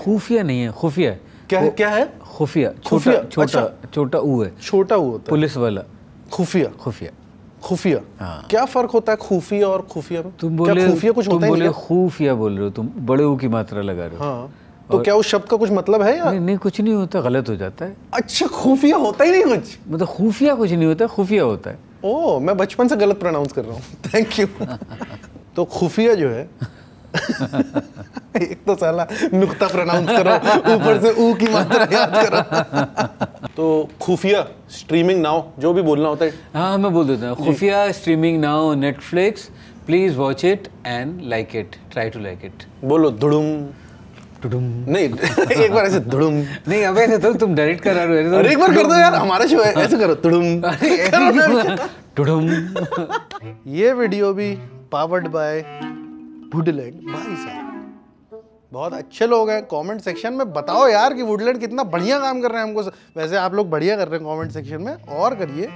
खुफिया नहीं है खुफिया क्या है क्या है खुफिया छोटा छोटा अच्छा। छोटा ऊ है छोटा ऊ पुलिस वाला खुफिया खुफिया खुफिया हाँ। क्या फर्क होता है खुफिया और खुफिया में तुम बोले खुफिया कुछ तुम बोले खुफिया बोल रहे हो तुम बड़े ऊ की मात्रा लगा रहे हो हाँ। तो क्या उस शब्द का कुछ मतलब है या नहीं, नहीं कुछ नहीं होता गलत हो जाता है अच्छा खुफिया होता ही नहीं कुछ मतलब खुफिया कुछ नहीं होता खुफिया होता है ओ मैं बचपन से गलत प्रोनाउंस कर रहा हूँ थैंक यू तो खुफिया जो है एक तो साला नुक्ता प्रोनाउंस करो ऊपर से ऊ की मात्रा याद करो तो खुफिया स्ट्रीमिंग नाउ जो भी बोलना होता है हाँ मैं बोल देता हूँ Khufiya streaming now Netflix please watch it and like it try to like it बोलो धुड़ुम टुडुम नहीं एक बार ऐसे धुड़ुम नहीं अब ऐसे तो तुम डायरेक्ट करा रहे हो तो एक बार कर दो यार हमारा शो है ऐसे करो टुडुम टुडुम ये वीडियो भी पावर्ड बाय वुडलैंड भाई साहब बहुत अच्छे लोग हैं कमेंट सेक्शन में बताओ यार कि वुडलैंड कितना बढ़िया काम कर रहे हैं हमको वैसे आप लोग बढ़िया कर रहे हैं कमेंट सेक्शन में और करिए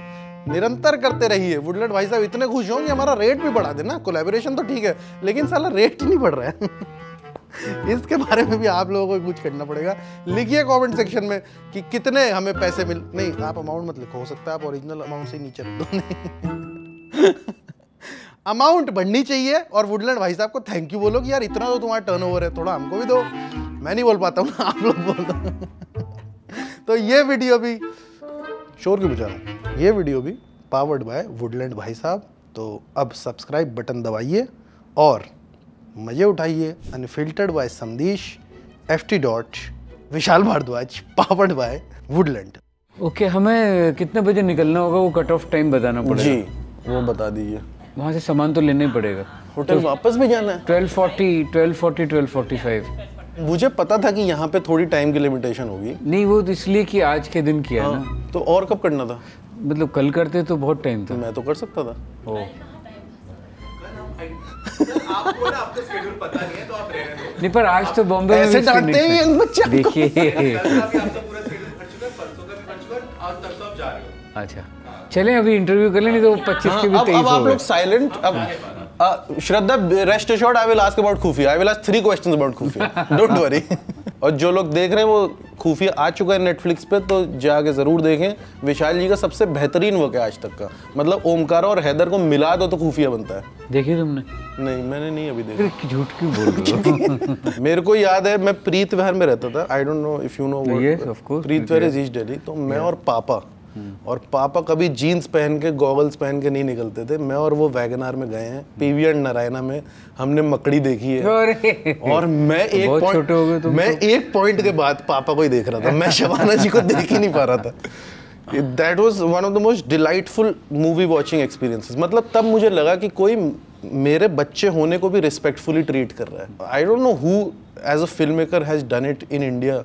निरंतर करते रहिए वुडलैंड भाई साहब इतने खुश होंगे हमारा रेट भी बढ़ा देना कोलेबोरेशन तो ठीक है लेकिन साला रेट नहीं बढ़ रहा है इसके बारे में भी आप लोगों को कुछ करना पड़ेगा लिखिए कमेंट सेक्शन में कि कितने हमें पैसे मिल नहीं आप अमाउंट मत लिखो हो सकता है आप ओरिजिनल अमाउंट से नीचे दो नहीं अमाउंट बढ़नी चाहिए और वुडलैंड भाई साहब को थैंक यू बोलो कि यार इतना तो तुम्हारा टर्न है थोड़ा हमको भी दो मैं नहीं बोल पाता हूँ आप लोग बोल दो तो ये वीडियो भी शोर क्यों बुझा रहा ये वीडियो भी पावर्ड बाय वुडलैंड भाई साहब तो अब सब्सक्राइब बटन दबाइए और मज़े उठाइए unfiltered by Sandesh F T dot Vishal Bhardwaj powered by Woodland okay हमें कितने बजे निकलना होगा वो कट ऑफ टाइम बताना पड़ेगा जी वो बता दीजिए वहाँ से सामान तो लेना ही पड़ेगा होटल तो वापस भी जाना है twelve forty twelve forty twelve forty five मुझे पता था कि यहाँ पे थोड़ी टाइम की लिमिटेशन होगी नहीं वो तो इसलिए कि आज के दिन किया हाँ, ना तो और कब करना था मतलब कल करते तो बहुत टाइम था मैं तो कर सकता था ओ नहीं पर आज तो बॉम्बे में डांटते हैं देखिए अच्छा चले अभी इंटरव्यू कर लेंगे तो हाँ। पच्चीस के भी अब, अब आप लोग साइलेंट अब Shraddha rest assured I will ask about Khufiya I will ask three question about Khufiya don't worry और जो लोग देख रहे हैं वो खुफिया आ चुका है नेटफ्लिक्स पे तो जाके ज़रूर देखें विशाल जी का सबसे बेहतरीन वर्क है आज तक का मतलब ओमकार और हैदर को मिला दो तो खुफिया बनता है देखिए तुमने नहीं मैंने नहीं अभी देखा झूठ क्यों बोल रहे हो मेरे को याद है मैं प्रीत विहार में रहता था I don't know if you know Preet Vihar is east Delhi तो मैं और पापा हम्म। और पापा कभी जीन्स पहन के गॉगल्स पहन के नहीं निकलते थे मैं और वो वैगनार में गए हैं पीवी एंड नारायणा में हमने मकड़ी देखी है और मैं तो एक पॉइंट मैं तो। एक पॉइंट के बाद पापा को ही देख रहा था मैं शबाना जी को देख ही नहीं पा रहा था that was one of the most delightful movie watching experiences मतलब तब मुझे लगा कि कोई मेरे बच्चे होने को भी रिस्पेक्टफुली ट्रीट कर रहा है I don't know who as a film maker has done it in India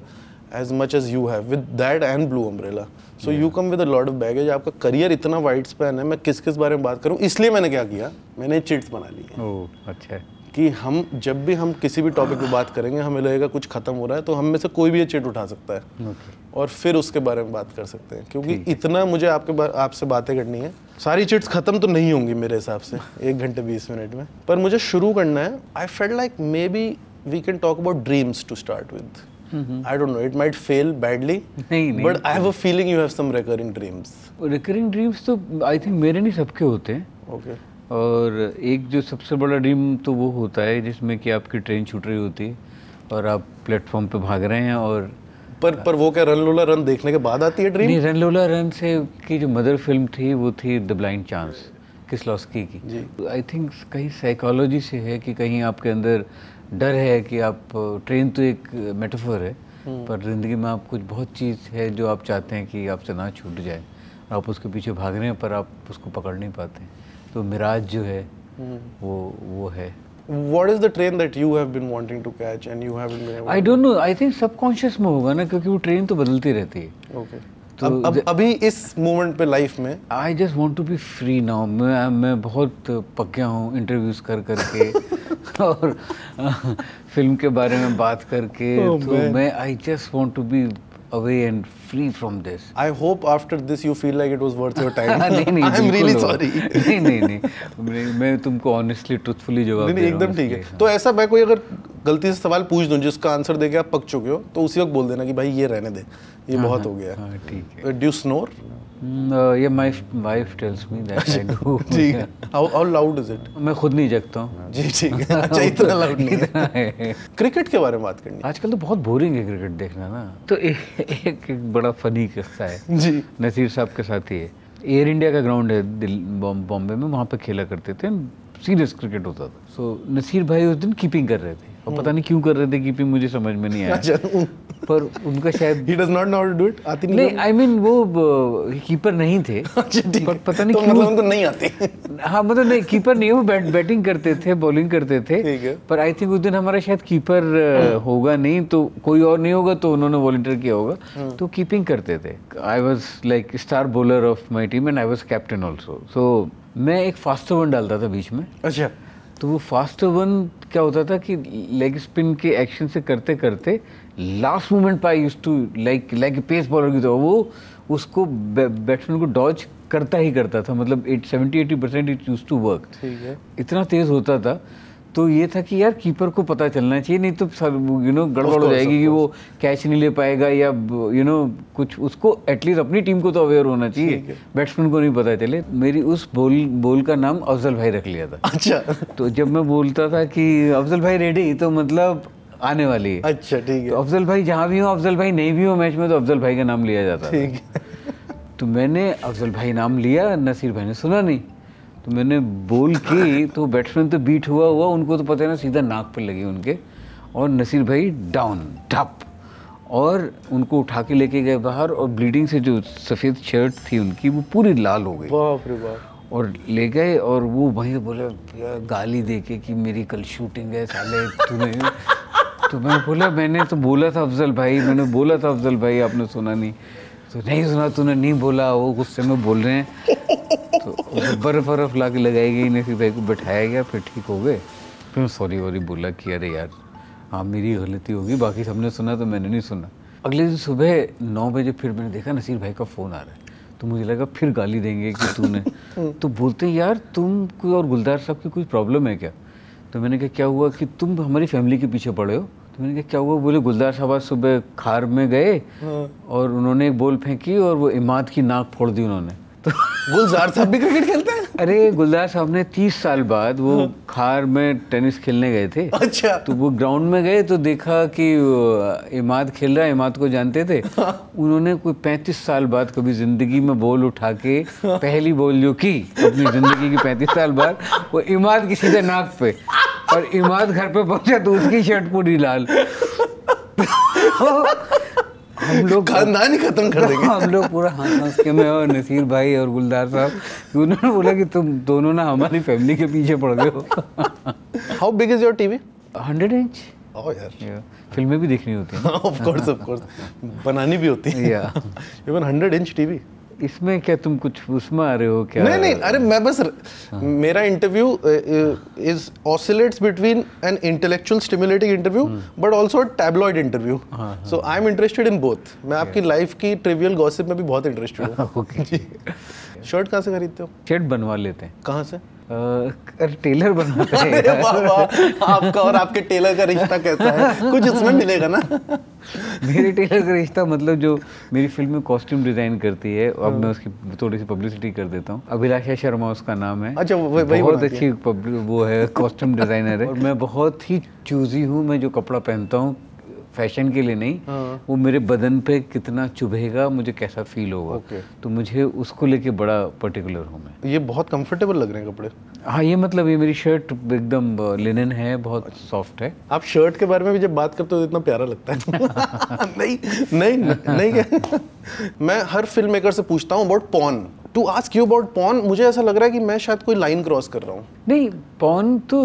as much as you have with that and blue umbrella so you come with lord of baggage आपका career इतना wide span है मैं किस किस बारे में बात करूँ इसलिए मैंने क्या किया मैंने चिट्स बना ली अच्छा है अच्छा कि हम जब भी हम किसी भी टॉपिक पे बात करेंगे हमें लगेगा कुछ खत्म हो रहा है तो हम में से कोई भी ये चिट उठा सकता है और फिर उसके बारे में बात कर सकते हैं क्योंकि इतना मुझे आपके आपसे बातें करनी है सारी चिट्स खत्म तो नहीं होंगी मेरे हिसाब से एक घंटे बीस मिनट में पर मुझे शुरू करना है I feel like maybe we can talk about dreams to start with I don't know it might fail badly नहीं but I have a feeling you have some recurring dreams recurring dreams तो I think मेरे नहीं सबके होते हैं okay okay. और एक जो सबसे बड़ा ड्रीम तो वो होता है जिसमें कि आपकी ट्रेन छूट रही होती है और आप प्लेटफॉर्म पे भाग रहे हैं और पर पर वो क्या रन लोला रन देखने के बाद आती है ड्रीम नहीं रन लोला रन से की जो मदर फिल्म थी वो थी द ब्लाइंड चांस किसलॉस्की की आई थिंक कहीं साइकोलॉजी से है कि कहीं आपके अंदर डर है कि आप ट्रेन तो एक मेटाफर है हम्म। पर ज़िंदगी में आप कुछ बहुत चीज़ है जो आप चाहते हैं कि आपसे ना छूट जाए आप उसके पीछे भाग रहे हैं पर आप उसको पकड़ नहीं पाते तो मिराज जो है हम्म। वो वो है What is the train that you have been wanting to catch and you haven't been able? I don't know. I think subconscious में होगा ना क्योंकि वो ट्रेन तो बदलती रहती है. Okay. तो अब, अभी इस मोमेंट पे लाइफ में I just want to be free now मैं मैं बहुत पक गया हूँ इंटरव्यूज कर करके और फिल्म के बारे में बात करके oh, तो मैं I just want to be away and free from this I hope after this you feel like it was worth your time नहीं नहीं. I am really sorry. नहीं नहीं नहीं. मैं तुमको ऑनेस्टली ट्रुथफुली जवाब दे एकदम ठीक है. तो ऐसा मैं कोई अगर गलती से सवाल पूछ दूं जिसका आंसर देके आप पक चुके हो तो उसी वक्त बोल देना कि भाई ये रहने दे ये हाँ, बहुत हाँ। हो गया. हाँ, ठीक है. ड्यू uh, स्नोर ये my wife tells me that I do ठीक है how how loud is it मैं खुद नहीं जगता हूं जी ठीक है अच्छा इतना लाउड नहीं है क्रिकेट के बारे में बात करनी आजकल तो बहुत बोरिंग है क्रिकेट देखना ना तो ए, एक एक बड़ा फनी किस्सा है जी नसीर साहब के साथ ही है एयर इंडिया का ग्राउंड है बॉम्बे में वहाँ पर खेला करते थे सीरियस क्रिकेट होता था सो नसीर भाई उस दिन कीपिंग कर रहे थे हम हम्म। पता नहीं क्यों कर रहे थे कीपिंग मुझे समझ में नहीं आया अच्छा, हम्म। पर उनका शायद ही does not know to do it आती नहीं नहीं आई मीन वो कीपर नहीं थे अच्छा, पर पता नहीं तो मतलब क्यों मतलब उनको नहीं आती हाँ मतलब नहीं कीपर नहीं वो बैट, बैटिंग करते थे बॉलिंग करते थे पर आई थिंक उस दिन हमारा शायद कीपर हम्म। होगा नहीं तो कोई और नहीं होगा तो उन्होंने वॉलंटियर किया होगा तो कीपिंग करते थे I was like star bowler of my team and I was captain also so मैं एक फास्टर वन डालता था बीच में अच्छा तो वो फास्ट वन क्या होता था कि लेग स्पिन के एक्शन से करते करते लास्ट मोमेंट पाई used to like like pace bowler की तो वो उसको बैट्समैन को डॉज करता ही करता था मतलब at seventy eighty percent it used to work इतना तेज़ होता था तो ये था कि यार कीपर को पता चलना चाहिए नहीं तो सर यू नो गड़बड़ हो जाएगी कि वो कैच नहीं ले पाएगा या यू नो कुछ उसको एटलीस्ट अपनी टीम को तो अवेयर होना चाहिए बैट्समैन को नहीं पता चले मेरी उस बोल बोल का नाम अफजल भाई रख लिया था अच्छा तो जब मैं बोलता था कि अफजल भाई रेडी तो मतलब आने वाली है अच्छा ठीक है तो अफजल भाई जहाँ भी हो अफजल भाई नहीं भी हो मैच में तो अफजल भाई का नाम लिया जाता ठीक है तो मैंने अफजल भाई नाम लिया नसीर भाई ने सुना नहीं तो मैंने बोल की तो बैट्समैन तो बीट हुआ हुआ उनको तो पता है ना सीधा नाक पर लगी उनके और नसीर भाई डाउन ढप और उनको उठा के लेके गए बाहर और ब्लीडिंग से जो सफ़ेद शर्ट थी उनकी वो पूरी लाल हो गई और ले गए और वो वहीं बोले गाली दे के कि मेरी कल शूटिंग है साले तूने तो मैं बोला मैंने तो बोला था अफजल भाई मैंने बोला था अफजल भाई आपने सुना नहीं तो नहीं सुना तूने नहीं बोला वो गुस्से में बोल रहे हैं तो बर्फ बर्फ ला के लगाई गई नसीब तो भाई को बैठाया गया फिर ठीक हो गए फिर सॉरी वॉरी बोला कि अरे यार हाँ मेरी गलती होगी बाकी सबने सुना तो मैंने नहीं सुना अगले दिन सुबह नौ बजे फिर मैंने देखा नसीर भाई का फ़ोन आ रहा है तो मुझे लगा फिर गाली देंगे कि तूने तो बोलते यार तुम कोई और गुलदार साहब की कोई प्रॉब्लम है क्या तो मैंने कहा क्या हुआ कि तुम हमारी फैमिली के पीछे पड़े हो तो मैंने कहा क्या हुआ बोले गुलजार साहब सुबह खार में गए हाँ। और उन्होंने एक बॉल फेंकी और वो इमाद की नाक फोड़ दी उन्होंने तो गुलजार साहब भी क्रिकेट खेलते हैं अरे गुलदार साहब ने तीस साल बाद वो हाँ। खार में टेनिस खेलने गए थे अच्छा तो वो ग्राउंड में गए तो देखा कि इमाद खेल रहा है इमाद को जानते थे हाँ। उन्होंने कोई पैंतीस साल बाद कभी जिंदगी में बॉल उठा के हाँ। पहली बॉल जो की अपनी जिंदगी की पैंतीस साल बाद वो इमाद की सीधे नाक पे और इमाद घर पे पहुंचा तो उसकी शर्ट पूरी लाल तो हम लोग खानदान ही खत्म कर देंगे हम लोग पूरा हंस हंस के मैं और नसीर भाई और गुलदार साहब उन्होंने बोला कि तुम दोनों ना हमारी फैमिली के पीछे पड़ गए हो how big is your TV hundred inch Oh, yeah. फिल्में भी देखनी होती हैं ऑफ कोर्स ऑफ कोर्स बनानी भी होती है इवन हंड्रेड इंच टीवी इसमें क्या तुम कुछ उसमें आ रहे हो क्या नहीं नहीं अरे मैं बस हाँ। मेरा interview is oscillates between an intellectual stimulating interview but also tabloid interview so I am interested in both मैं आपकी लाइफ की ट्रिवियल गॉसिप में भी बहुत इंटरेस्टेड हूँ शर्ट कहाँ से खरीदते हो शर्ट बनवा लेते हैं कहाँ से टेलर बनाते हैं आपका और आपके टेलर का रिश्ता कैसा है कुछ उसमें मिलेगा ना मेरे टेलर का रिश्ता मतलब जो मेरी फिल्म में कॉस्ट्यूम डिजाइन करती है अब मैं उसकी थोड़ी सी पब्लिसिटी कर देता हूँ अभिलाषा शर्मा उसका नाम है अच्छा वही बहुत अच्छी वो है कॉस्ट्यूम डिजाइनर है और मैं बहुत ही चूजी हूँ मैं जो कपड़ा पहनता हूँ फैशन के लिए नहीं हाँ। वो मेरे बदन पे कितना चुभेगा मुझे कैसा फील होगा तो मुझे उसको लेके बड़ा पर्टिकुलर हूँ मैं ये बहुत कंफर्टेबल लग रहे हैं कपड़े हाँ ये मतलब ये मेरी शर्ट एकदम लिनन है बहुत सॉफ्ट अच्छा। है आप शर्ट के बारे में भी जब बात करते हो तो इतना प्यारा लगता है नहीं नहीं नहीं, नहीं मैं हर फिल्म मेकर से पूछता हूँ about porn to ask you about porn मुझे ऐसा लग रहा है कि मैं शायद कोई लाइन क्रॉस कर रहा हूँ नहीं पॉन तो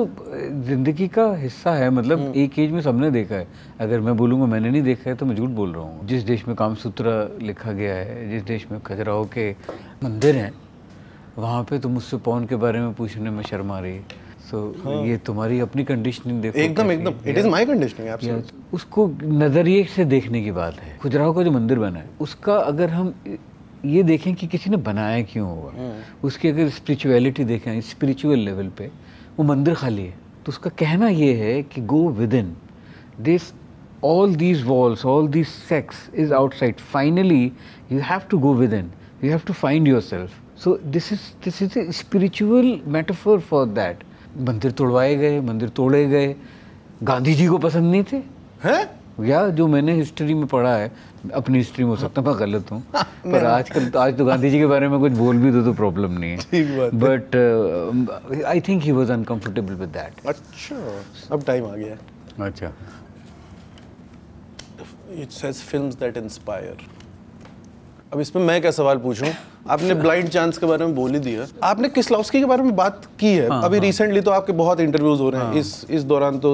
जिंदगी का हिस्सा है मतलब हम्म। एक एज में सबने देखा है अगर मैं बोलूँगा मैंने नहीं देखा है तो मैं झूठ बोल रहा हूँ जिस देश में कामसूत्र लिखा गया है जिस देश में खजुराहो के मंदिर हैं वहाँ पे तो मुझसे पॉन के बारे में पूछने में शर्म आ रही है सो हाँ। ये तुम्हारी अपनी कंडीशनिंग देखो एकदम एकदम इट इज माय कंडीशनिंग उसको नज़रिए से देखने की बात है खुजराहो का जो मंदिर बना है उसका अगर हम ये देखें कि किसी ने बनाया क्यों होगा हम्म। उसकी अगर स्पिरिचुअलिटी देखें स्पिरिचुअल लेवल पे वो मंदिर खाली है तो उसका कहना ये है कि go within this all these walls all these sex is outside finally you have to go within you have to find yourself so this is this is a spiritual metaphor for that मंदिर तोड़वाए गए मंदिर तोड़े गए गांधी जी को पसंद नहीं थे या जो मैंने हिस्ट्री में पढ़ा है अपनी हिस्ट्री में हो सकता है मैं गलत हूँ हाँ। पर आजकल तो आज तो गांधी जी के बारे में कुछ बोल भी दो तो प्रॉब्लम नहीं है but I think he was uncomfortable with that अच्छा अब टाइम आ गया अच्छा it says films that inspire अब इसमें मैं क्या सवाल पूछूं आपने ब्लाइंड चांस के बारे में बोल ही दिया आपने किस्लॉफ्स्की के बारे में बात की है हाँ, अभी हाँ. रिसेंटली तो आपके बहुत इंटरव्यूज हो रहे हैं हाँ, इस इस दौरान तो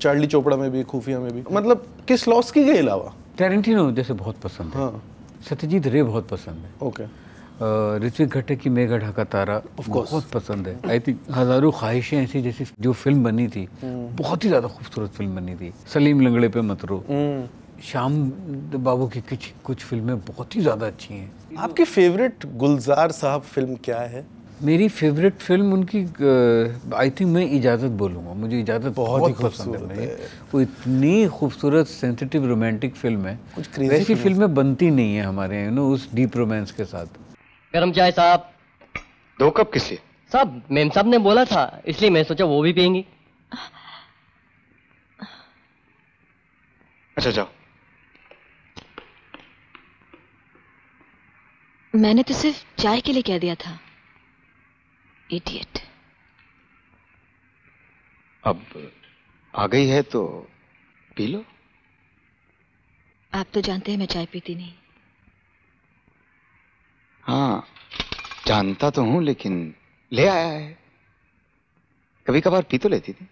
चार्ली चोपड़ा में भी खुफिया में भी मतलब किस्लॉफ्स्की के अलावा टेरेंटिनो जैसे बहुत पसंद है सत्यजीत हाँ। रे बहुत पसंद है ओके ऋत्विक घटे की मैं गढ़ा का तारा बहुत पसंद है आई थिंक हज़ारों ख्वाहिशें ऐसी जैसी जो फिल्म बनी थी हम्म। बहुत ही ज़्यादा खूबसूरत फिल्म बनी थी सलीम लंगड़े पे मतरो हम्म। श्याम बाबू की कुछ कुछ फिल्में बहुत ही ज़्यादा अच्छी हैं आपकी फेवरेट गुलजार साहब फिल्म क्या है मेरी फेवरेट फिल्म उनकी आई थिंक मैं इजाज़त बोलूँगा मुझे इजाज़त बहुत, बहुत ही पसंद है वो इतनी खूबसूरत सेंसिटिव रोमांटिक फिल्म है कुछ ऐसी फिल्में बनती नहीं है हमारे यहाँ नो उस डीप रोमांस के साथ गर्म चाय साहब दो कप किसलिए साहब मेम साहब ने बोला था इसलिए मैं सोचा वो भी पियेंगी अच्छा जाओ मैंने तो सिर्फ चाय के लिए कह दिया था इडियट अब आ गई है तो पी लो आप तो जानते हैं मैं चाय पीती नहीं हाँ जानता तो हूं लेकिन ले आया है कभी कभार पी तो लेती थी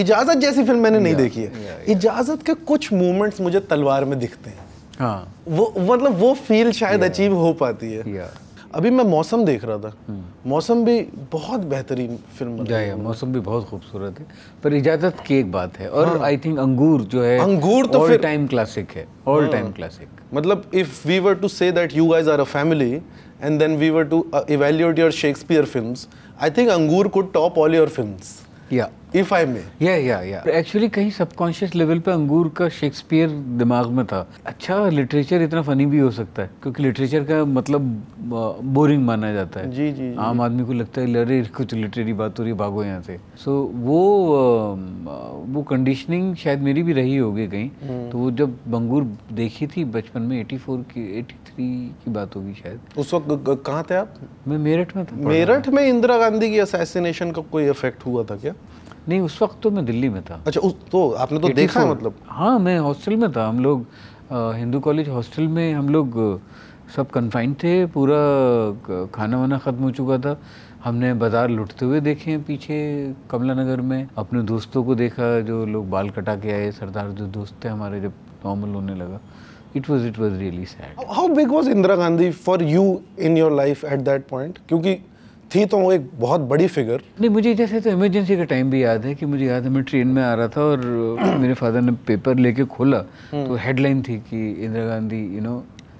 इजाजत जैसी फिल्म मैंने नहीं देखी है इजाजत के कुछ मोमेंट्स मुझे तलवार में दिखते हैं हाँ वो मतलब वो फील शायद अचीव हो पाती है अभी मैं मौसम देख रहा था hmm. मौसम भी बहुत बेहतरीन फिल्म है मौसम भी बहुत खूबसूरत है पर इजाजत की एक बात है और आई हाँ। थिंक अंगूर जो है अंगूर तो ऑल टाइम क्लासिक है ऑल टाइम क्लासिक मतलब if we were to say that you guys are a family and then we were to evaluate your Shakespeare films I think Angoor could top all your films या if I may या या या actually कहीं subconscious level पे अंगूर का Shakespeare दिमाग में था अच्छा लिटरेचर इतना फनी भी हो सकता है क्योंकि लिटरेचर का मतलब बोरिंग माना जाता है जी जी, आम आदमी को लगता है अरे कुछ लिटरेरी बात हो रही भागो यहाँ से सो so, वो वो कंडीशनिंग शायद मेरी भी रही होगी कहीं हम्म। तो वो जब अंगूर देखी थी बचपन में एटी फोर की बीजेपी की बात होगी शायद उस वक्त कहाँ थे आप मैं मेरठ में था मेरठ में इंदिरा गांधी की असैसिनेशन का कोई इफेक्ट हुआ था क्या नहीं उस वक्त तो मैं दिल्ली में था अच्छा उस तो आपने तो देखा मतलब हाँ मैं हॉस्टल में था हम लोग हिंदू कॉलेज हॉस्टल में हम लोग सब कन्फाइंड थे पूरा खाना वाना ख़त्म हो चुका था हमने बाज़ार लुटते हुए देखे हैं पीछे कमला नगर में अपने दोस्तों को देखा जो लोग बाल कटा के आए सरदार जो दोस्त थे हमारे जब नॉर्मल होने लगा it was it was really sad. How, how big was Indira Gandhi for you in your life at that point? क्योंकि थी तो वो एक बहुत बड़ी फिगर नहीं मुझे जैसे तो इमरजेंसी का टाइम भी याद है कि मुझे याद है मैं ट्रेन में आ रहा था और मेरे फादर ने पेपर लेके खोला हम्म। तो हेडलाइन थी कि Indira Gandhi you know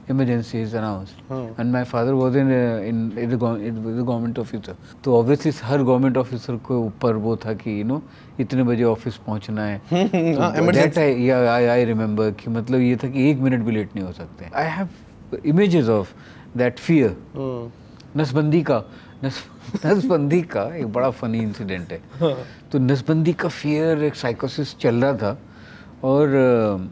emergency is announced. Hmm. And my father was in, uh, in, the, government the government officer. तो obviously हर government officer को ऊपर वो था कि you know इतने बजे ऑफिस पहुंचना है दैट हाँ, तो I आई रिमेंबर कि मतलब ये था कि एक मिनट भी लेट नहीं हो सकते I have images of that fear नसबंदी का नस नसबंदी का एक बड़ा फनी इंसिडेंट है हाँ। तो नसबंदी का फियर एक साइकोसिस चल रहा था और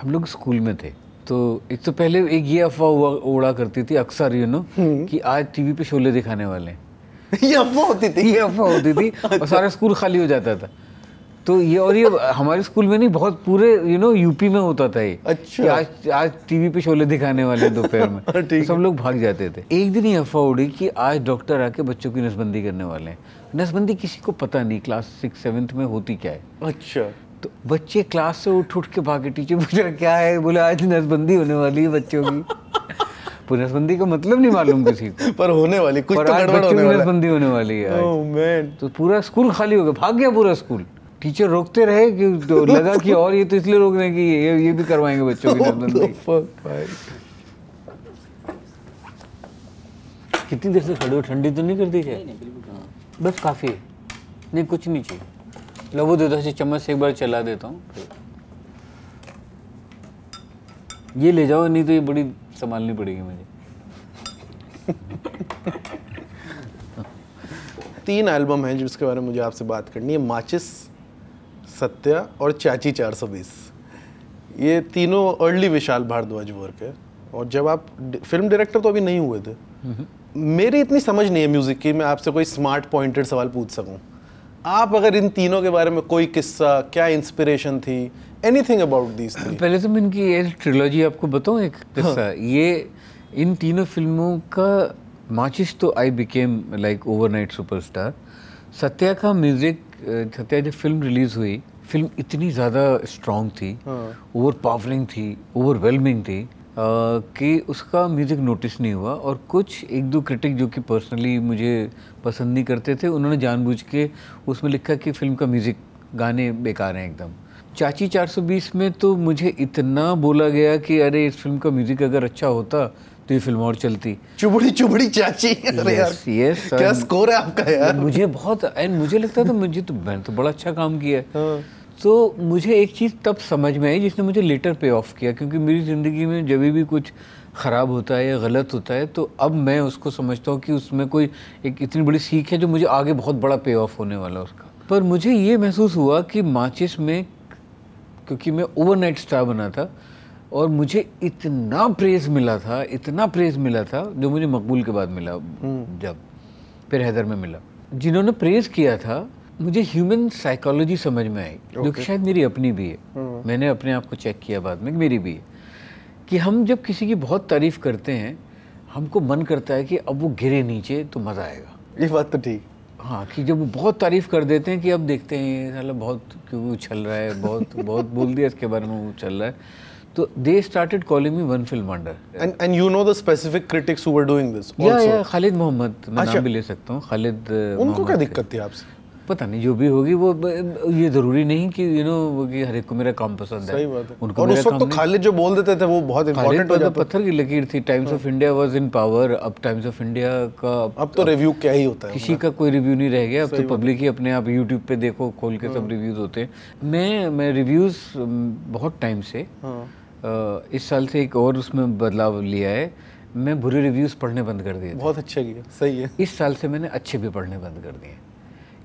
हम लोग स्कूल में थे तो एक तो पहले एक ये अफवाह उड़ा करती थी अक्सर यू नो हम्म। कि आज टीवी पे शोले दिखाने वाले ये अफवाह होती थी ये अफवाह होती थी अच्छा। और सारा स्कूल खाली हो जाता था तो ये और ये हमारे स्कूल में नहीं बहुत पूरे यू नो यूपी में होता था ये अच्छा आज आज टीवी पे शोले दिखाने वाले दोपहर में हाँ, तो सब लोग भाग जाते थे एक दिन ये अफवाह उड़ी कि आज डॉक्टर आके बच्चों की नसबंदी करने वाले हैं नसबंदी किसी को पता नहीं क्लास सिक्स सेवन्थ में होती क्या है अच्छा तो बच्चे क्लास से उठ उठ के भागे टीचर पूछ पूछा क्या है बोले आज नसबंदी होने वाली है बच्चों की नसबंदी का मतलब नहीं मालूम किसी को पर होने वाली कुछ तो गड़बड़ होने वाली नसबंदी होने वाली है ओह मैन oh, तो पूरा स्कूल खाली हो गया भाग गया पूरा स्कूल टीचर रोकते रहे कि तो लगा कि और ये तो इसलिए रोक रहे कि ये ये भी करवाएंगे बच्चों की नसबंदी कितनी देर से खड़े हो ठंडी तो नहीं करती है बस काफ़ी नहीं कुछ नहीं चाहिए लघु दूधा से चम्मच से एक बार चला देता हूँ ये ले जाओ नहीं तो ये बड़ी संभालनी पड़ेगी मुझे तीन एल्बम हैं जिसके बारे में मुझे आपसे बात करनी है माचिस सत्या और चाची 420 ये तीनों अर्ली विशाल भारद्वाज वर्क है और जब आप फिल्म डायरेक्टर तो अभी नहीं हुए थे हम्म। मेरी इतनी समझ नहीं है म्यूज़िक की मैं आपसे कोई स्मार्ट पॉइंटेड सवाल पूछ सकूं आप अगर इन तीनों के बारे में कोई किस्सा क्या इंस्पिरेशन थी एनीथिंग अबाउट दिस पहले तो मैं इनकी ये ट्रिलॉजी आपको बताऊँ एक किस्सा हाँ. ये इन तीनों फिल्मों का माचिस तो I became like overnight superstar Satya का म्यूजिक सत्या जब फिल्म रिलीज़ हुई फिल्म इतनी ज़्यादा स्ट्रॉन्ग थी ओवर हाँ. पावरिंग थी ओवरवेलमिंग थी कि उसका म्यूज़िक नोटिस नहीं हुआ और कुछ एक दो क्रिटिक जो कि पर्सनली मुझे पसंद नहीं करते थे उन्होंने जानबूझ के उसमें लिखा कि फ़िल्म का म्यूज़िक गाने बेकार हैं एकदम चाची 420 में तो मुझे इतना बोला गया कि अरे इस फिल्म का म्यूज़िक अगर अच्छा होता तो ये फिल्म और चलती चुबड़ी चुबड़ी चाची अरे यस, यार yes, क्या स्कोर है आपका यार मुझे बहुत एंड मुझे लगता था मुझे तो मैंने तो बड़ा अच्छा काम किया है हाँ। तो मुझे एक चीज़ तब समझ में आई जिसने मुझे लेटर पे ऑफ किया क्योंकि मेरी ज़िंदगी में जब भी कुछ ख़राब होता है या गलत होता है तो अब मैं उसको समझता हूँ कि उसमें कोई एक इतनी बड़ी सीख है जो मुझे आगे बहुत बड़ा पे ऑफ होने वाला है उसका पर मुझे ये महसूस हुआ कि माचिस में क्योंकि मैं ओवरनाइट स्टार बना था और मुझे इतना प्रेज मिला था इतना प्रेज मिला था जो मुझे मकबूल के बाद मिला हम्म। जब फिर हैदर में मिला जिन्होंने प्रेज किया था मुझे ह्यूमन साइकोलॉजी समझ में आई okay. जो कि शायद मेरी अपनी भी है hmm. मैंने अपने आप को चेक किया बाद में कि मेरी भी है कि हम जब किसी की बहुत तारीफ करते हैं हमको मन करता है कि अब वो गिरे नीचे तो मज़ा आएगा ये बात तो ठीक हाँ कि जब वो बहुत तारीफ कर देते हैं कि अब देखते हैं साला बहुत क्यों उछल रहा है बहुत बहुत बोल दिया इसके बारे में उछल रहा है तो they started calling me one film wonder and and you know the specific critics who were doing this also also. yeah Khalid मैं अच्छा। नाम भी ले सकता हूँ खालिद उनको क्या दिक्कत थी आपसे पता नहीं जो भी होगी वो ये जरूरी नहीं कि यू नो कि हर एक को मेरा काम पसंद है सही बात है उनको और उस वक्त तो खालिद जो बोल देते थे वो बहुत इंपॉर्टेंट हो तो जाता पत्थर की लकीर थी Times of India was in power अब टाइम्स ऑफ इंडिया का अब तो रिव्यू क्या ही होता है किसी का कोई रिव्यू नहीं रह गया अब तो पब्लिक ही अपने आप यूट्यूब पे देखो खोल के सब रिव्यूज हाँ। होते हैं मैं मैं रिव्यूज बहुत टाइम से हाँ। इस साल से एक और उसमें बदलाव लिया है मैं बुरे रिव्यूज पढ़ने बंद कर दिए बहुत अच्छा किया सही है इस साल से मैंने अच्छे भी पढ़ने बंद कर दिए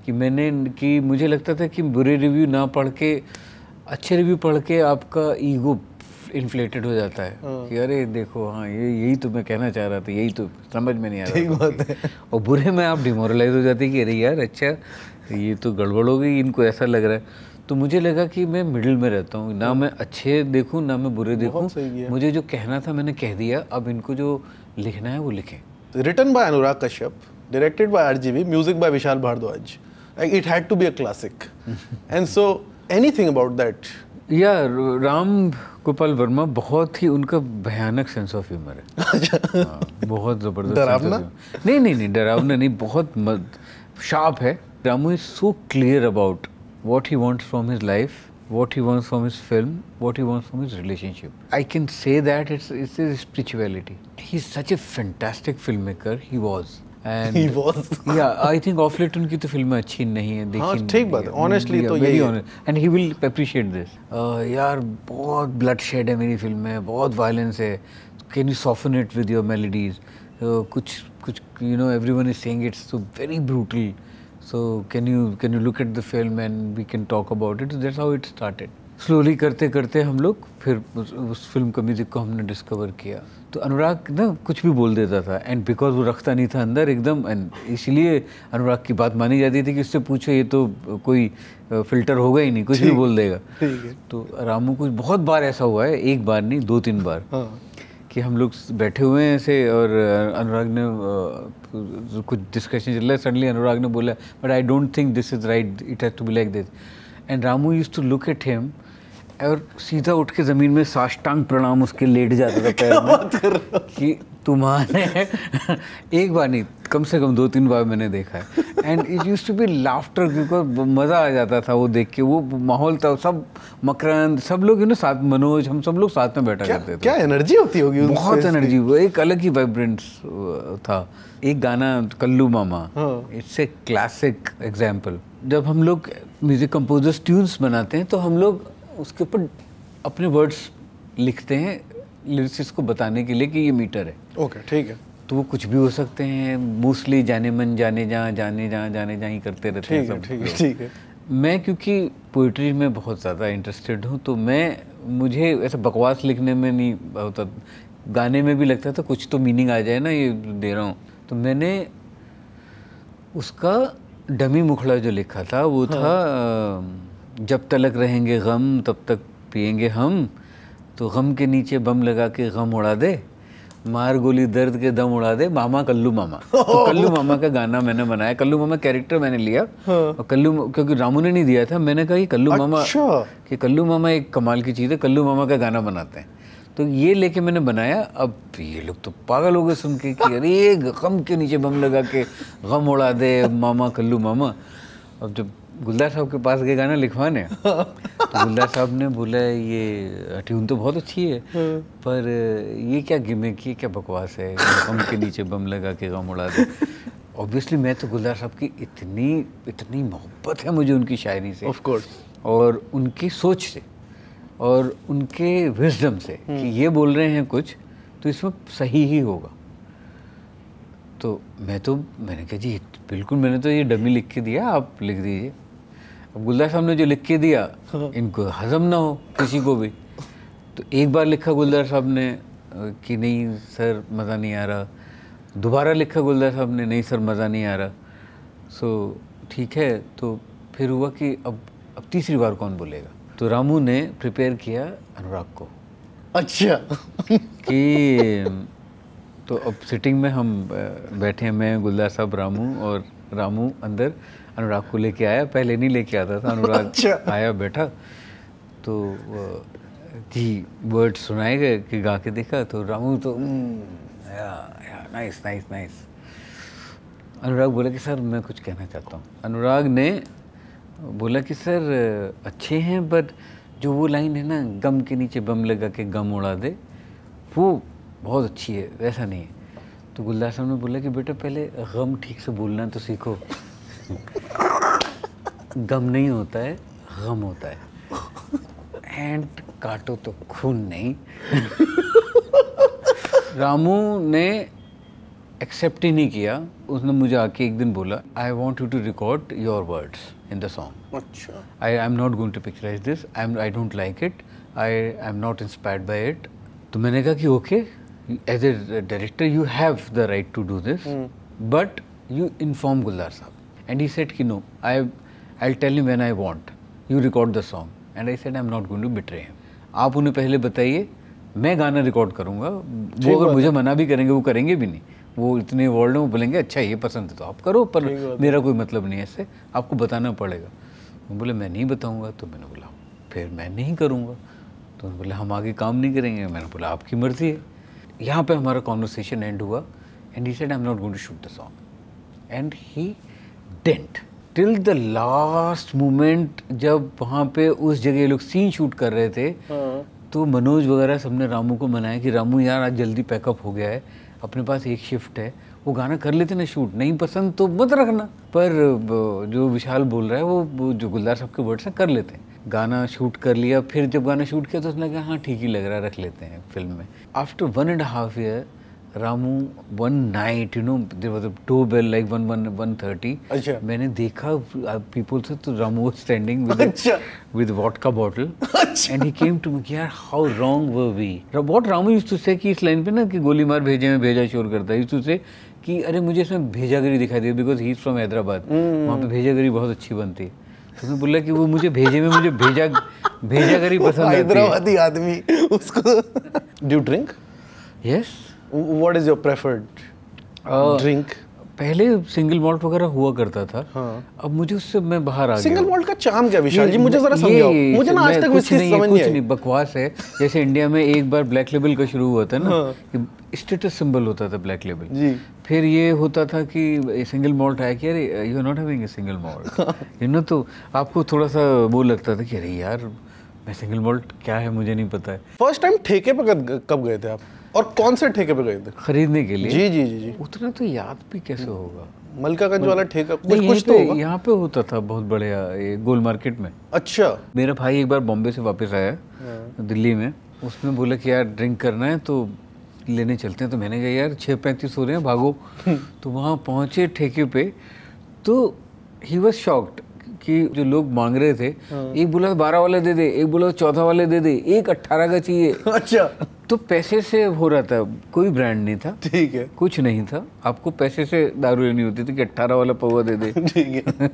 कि मैंने कि मुझे लगता था कि बुरे रिव्यू ना पढ़ के अच्छे रिव्यू पढ़ के आपका ईगो इन्फ्लेटेड हो जाता है हाँ। कि अरे देखो हाँ ये यही तो मैं कहना चाह रहा था यही तो समझ में नहीं आ रहा बात है और बुरे में आप डिमोरलाइज हो जाते कि अरे यार अच्छा ये तो गड़बड़ हो गई इनको ऐसा लग रहा है तो मुझे लगा कि मैं मिडिल में रहता हूँ ना मैं अच्छे देखूँ ना मैं बुरे देखूँ मुझे जो कहना था मैंने कह दिया अब इनको जो लिखना है वो लिखें written by Anurag Kashyap directed by RGV music by Vishal Bhardwaj Like it had to be a classic. and so anything about that. Yeah, Ram Gopal Varma बहुत ही उनका भयानक सेंस ऑफ ह्यूमर है आ, बहुत जबरदस्त डरावना नहीं नहीं नहीं डरावना नहीं बहुत मद, शार्प है Ramu is so clear about he from his life what he wants from his film, what he wants from his relationship. I can say that it's his spirituality. He's such a fantastic filmmaker, he was. And he was. yeah, उनकी तो film अच्छी नहीं है हाँ, देखी ठीक बात है ऑनेस्टली तो यही and he will appreciate this यार बहुत ब्लड शेड है मेरी फिल्म में बहुत वायलेंस है can you soften it with your melodies कुछ कुछ you know everyone is saying it's very brutal so can you can you look at the film and we can talk about it that's how it started slowly करते करते हम लोग फिर उस, उस film का म्यूज़िक को हमने डिस्कवर किया तो अनुराग ना कुछ भी बोल देता था एंड बिकॉज वो रखता नहीं था अंदर एकदम एंड इसलिए अनुराग की बात मानी जाती थी कि उससे पूछो ये तो कोई फिल्टर होगा ही नहीं कुछ भी बोल देगा तो रामू को बहुत बार ऐसा हुआ है एक बार नहीं दो तीन बार हाँ। कि हम लोग बैठे हुए हैं ऐसे और अनुराग ने कुछ डिस्कशन चल रहा है सडनली अनुराग ने बोला but I don't think this is right it has to be like this and Ramu used to look at him और सीधा उठ के ज़मीन में साष्टांग प्रणाम उसके लेट जाता था पैर में कि तुम्हारे एक बार नहीं कम से कम दो तीन बार मैंने देखा है and it used to be laughter क्योंकि मज़ा आ जाता था वो देख के वो माहौल था सब मकरंद सब लोग यू नो साथ मनोज हम सब लोग साथ में बैठा करते थे क्या एनर्जी होती होगी बहुत एनर्जी वो एक अलग ही वाइब्रेंस था एक गाना Kallu Mama it's a classic example जब हम लोग म्यूज़िक कंपोजर्स ट्यून्स बनाते हैं तो हम लोग उसके ऊपर अपने वर्ड्स लिखते हैं लिरिक्स को बताने के लिए कि ये मीटर है ओके okay, ठीक है तो वो कुछ भी हो सकते हैं मोस्टली जाने मन जाने जहाँ जाने जहाँ जाने जा ही करते रहते हैं सब ठीक है ठीक है मैं क्योंकि पोइट्री में बहुत ज़्यादा इंटरेस्टेड हूँ तो मैं मुझे ऐसा बकवास लिखने में नहीं होता गाने में भी लगता था तो कुछ तो मीनिंग आ जाए ना ये दे रहा हूँ तो मैंने उसका डमी मुखड़ा जो लिखा था वो हाँ। था जब तलक रहेंगे गम तब तक पिएंगे हम तो गम के नीचे बम लगा के गम उड़ा दे मार गोली दर्द के दम उड़ा दे मामा कल्लू मामा तो कल्लू मामा का गाना मैंने बनाया कल्लू मामा कैरेक्टर मैंने लिया हाँ। और कल्लू क्योंकि रामू ने नहीं दिया था मैंने कहा कि कल्लू मामा अच्छा। कि कल्लू मामा एक कमाल की चीज़ है कल्लू मामा का गाना बनाते हैं तो ये लेके मैंने बनाया अब ये लोग तो पागल हो गए सुन के कि अरे गम के नीचे बम लगा के गम उड़ा दे मामा कल्लू मामा अब जब गुलदार साहब के पास गए गाना लिखवाने तो गुलदार साहब ने बोला ये ट्यून तो बहुत अच्छी है हाँ। पर ये क्या गिमिक ये क्या बकवास है बम के नीचे बम लगा के गम उड़ा दे ऑब्वियसली मैं तो गुलदार साहब की इतनी इतनी मोहब्बत है मुझे उनकी शायरी से ऑफ कोर्स और उनकी सोच से और उनके विजडम से कि हाँ। ये बोल रहे हैं कुछ तो इसमें सही ही होगा तो मैं तो मैंने कहा जी बिल्कुल मैंने तो ये डमी लिख के दिया आप लिख दीजिए अब साहब ने जो लिख के दिया हाँ। इनको हजम ना हो किसी को भी तो एक बार लिखा गुलदार साहब ने कि नहीं सर मज़ा नहीं आ रहा दोबारा लिखा गुलदार साहब ने नहीं सर मज़ा नहीं आ रहा सो ठीक है तो फिर हुआ कि अब अब तीसरी बार कौन बोलेगा तो रामू ने प्रिपेयर किया अनुराग को अच्छा कि तो अब सिटिंग में हम बैठे हैं मैं गुलदार साहब रामू और रामू अंदर अनुराग को लेके आया पहले नहीं लेके आता था अनुराग अच्छा। आया बैठा तो जी वर्ड सुनाए गए कि गा के देखा तो रामू तो नाइस नाइस नाइस अनुराग बोला कि सर मैं कुछ कहना चाहता हूँ अनुराग ने बोला कि सर अच्छे हैं बट जो वो लाइन है ना गम के नीचे बम लगा के गम उड़ा दे वो बहुत अच्छी है वैसा नहीं है तो गुलदास साहब ने बोला कि बेटा पहले गम ठीक से बोलना तो सीखो गम नहीं होता है गम होता है एंड काटो तो खून नहीं रामू ने एक्सेप्ट ही नहीं किया उसने मुझे आके एक दिन बोला I want you to record your words in the song अच्छा I I am not going to picturise this I I don't like it I I am not inspired by it तो मैंने कहा कि okay okay, as a director you have the right to do this but you inform Gulzar sahab and he said कि no I I tell you when I want you record the song and I said I am not going to betray him आप उन्हें पहले बताइए मैं गाना record करूँगा वो अगर मुझे मना भी करेंगे वो करेंगे भी नहीं वो इतने वर्ल्ड में वो बोलेंगे अच्छा ये पसंद है तो आप करो पर मेरा कोई मतलब नहीं है इससे आपको बताना पड़ेगा उन्होंने बोले मैं नहीं बताऊँगा तो मैंने बोला फिर मैं नहीं करूँगा तो उन्होंने बोला हम आगे काम नहीं करेंगे मैंने बोला आपकी मर्ज़ी है यहाँ पे हमारा कॉन्वर्सेशन एंड हुआ and he said I am not going to shoot the song and he didn't till the last moment जब वहाँ पे उस जगह लोग सीन शूट कर रहे थे हाँ। तो मनोज वगैरह सबने रामू को मनाया कि रामू यार आज जल्दी पैकअप हो गया है अपने पास एक शिफ्ट है वो गाना कर लेते ना शूट नहीं पसंद तो मत रखना पर जो विशाल बोल रहा है वो जो गुलदार साहब के वर्ड्स हैं कर लेते हैं गाना शूट कर लिया फिर जब गाना शूट किया तो उसने कहा हाँ ठीक ही लग रहा है रख लेते हैं फिल्म में after one and half year Ramu one night you know मतलब two bell like one one one thirty मैंने देखा पीपल uh, से तो Ramu was standing with with vodka bottle and he came to me यार how wrong were we what Ramu used to say कि इस line पे ना कि गोली मार भेजे में भेजा शोर करता है यूज टू से कि अरे मुझे इसमें भेजागरी दिखाई दी because he is from Hyderabad हम्म। वहाँ पे भेजागरी बहुत अच्छी बनती है उसने बोला कि वो मुझे भेजे में मुझे भेजा भेजा करी पसंद हैदराबादी आदमी उसको do drink yes what is your preferred drink पहले सिंगल मॉल्ट वगैरह हुआ करता था हाँ। अब मुझे उससे मैं बाहर आ गया सिंगल मॉल्ट का चाम क्या विशाल जी मुझे जरा समझाओ मुझे ना आज तक कुछ नहीं समझ कुछ नहीं बकवास है जैसे इंडिया में एक बार ब्लैक लेबल का शुरू हुआ था ना हाँ। कि स्टेटस सिंबल होता था ब्लैक लेबल फिर ये होता था कि सिंगल मॉल्ट आया कि अरे you not having a single malt you know तो आपको थोड़ा सा वो लगता था कि अरे यार मैं सिंगल मॉल्ट क्या है मुझे नहीं पता है फर्स्ट टाइम ठेके पर कब गए थे आप और कौन से ठेके पे गए थे खरीदने के लिए जी जी जी जी उतना तो याद भी कैसे होगा मलकागंज वाला ठेका कुछ कुछ तो, तो यहाँ पे होता था बहुत बढ़िया ये गोल मार्केट में अच्छा मेरा भाई एक बार बॉम्बे से वापस आया हाँ। दिल्ली में उसने बोला कि यार ड्रिंक करना है तो लेने चलते हैं तो मैंने कहा यार छः पैंतीस हो रहे हैं भागो तो वहाँ पहुँचे ठेके पे तो ही वॉज शॉक्ड कि जो लोग मांग रहे थे हाँ। एक बोला बारह वाले दे दे एक बोला चौथा वाले दे दे एक अट्ठारह का चाहिए अच्छा तो पैसे से हो रहा था कोई ब्रांड नहीं था ठीक है कुछ नहीं था आपको पैसे से दारू लेनी होती थी कि अट्ठारह वाला पौवा दे दे ठीक है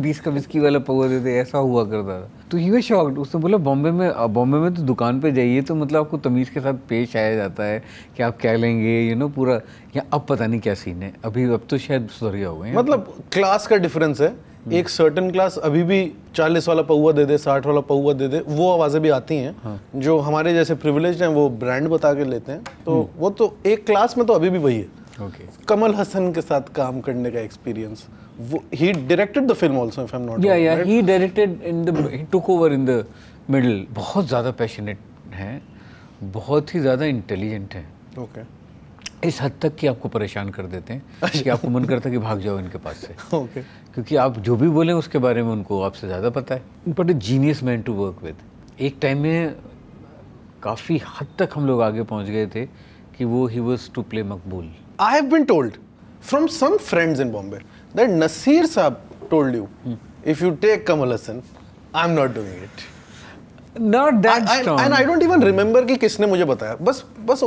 बीस का बिस्की वाला पौवा दे दे ऐसा हुआ करता था तो ये शॉक शॉक्ड उसने बोला बॉम्बे में बॉम्बे में तो दुकान पे जाइए तो मतलब आपको तमीज़ के साथ पेश आया जाता है कि आप क्या लेंगे यू नो पूरा या अब पता नहीं क्या सीन है अभी अब तो शायद सुधर गया हुआ मतलब क्लास का डिफरेंस है हम्म। एक सर्टन क्लास अभी भी चालीस वाला पौवा दे दे साठ वाला पौवा दे दे वो आवाज़ें भी आती हैं हाँ। जो हमारे जैसे प्रिविलेज हैं वो ब्रांड बता के लेते हैं तो हम्म। वो तो एक क्लास में तो अभी भी वही है ओके कमल हसन के साथ काम करने का एक्सपीरियंस वो he directed the film also if I am not या या he directed in the he took over in the middle बहुत ज़्यादा पैशनेट हैं बहुत ही ज़्यादा इंटेलिजेंट हैं ओके okay. इस हद तक कि आपको परेशान कर देते हैं अच्छा। कि आपको मन करता है कि भाग जाओ इनके पास से ओके क्योंकि आप जो भी बोलें उसके बारे में उनको आपसे ज़्यादा पता है but a genius man to work with एक टाइम में काफ़ी हद तक हम लोग आगे पहुंच गए थे कि वो he was to play Maqbool I have been told from some friends in Bombay that Naseer sahab told you if you take Kamal Haasan I am not doing it not that and I don't even remember कि किसने मुझे बताया बस बस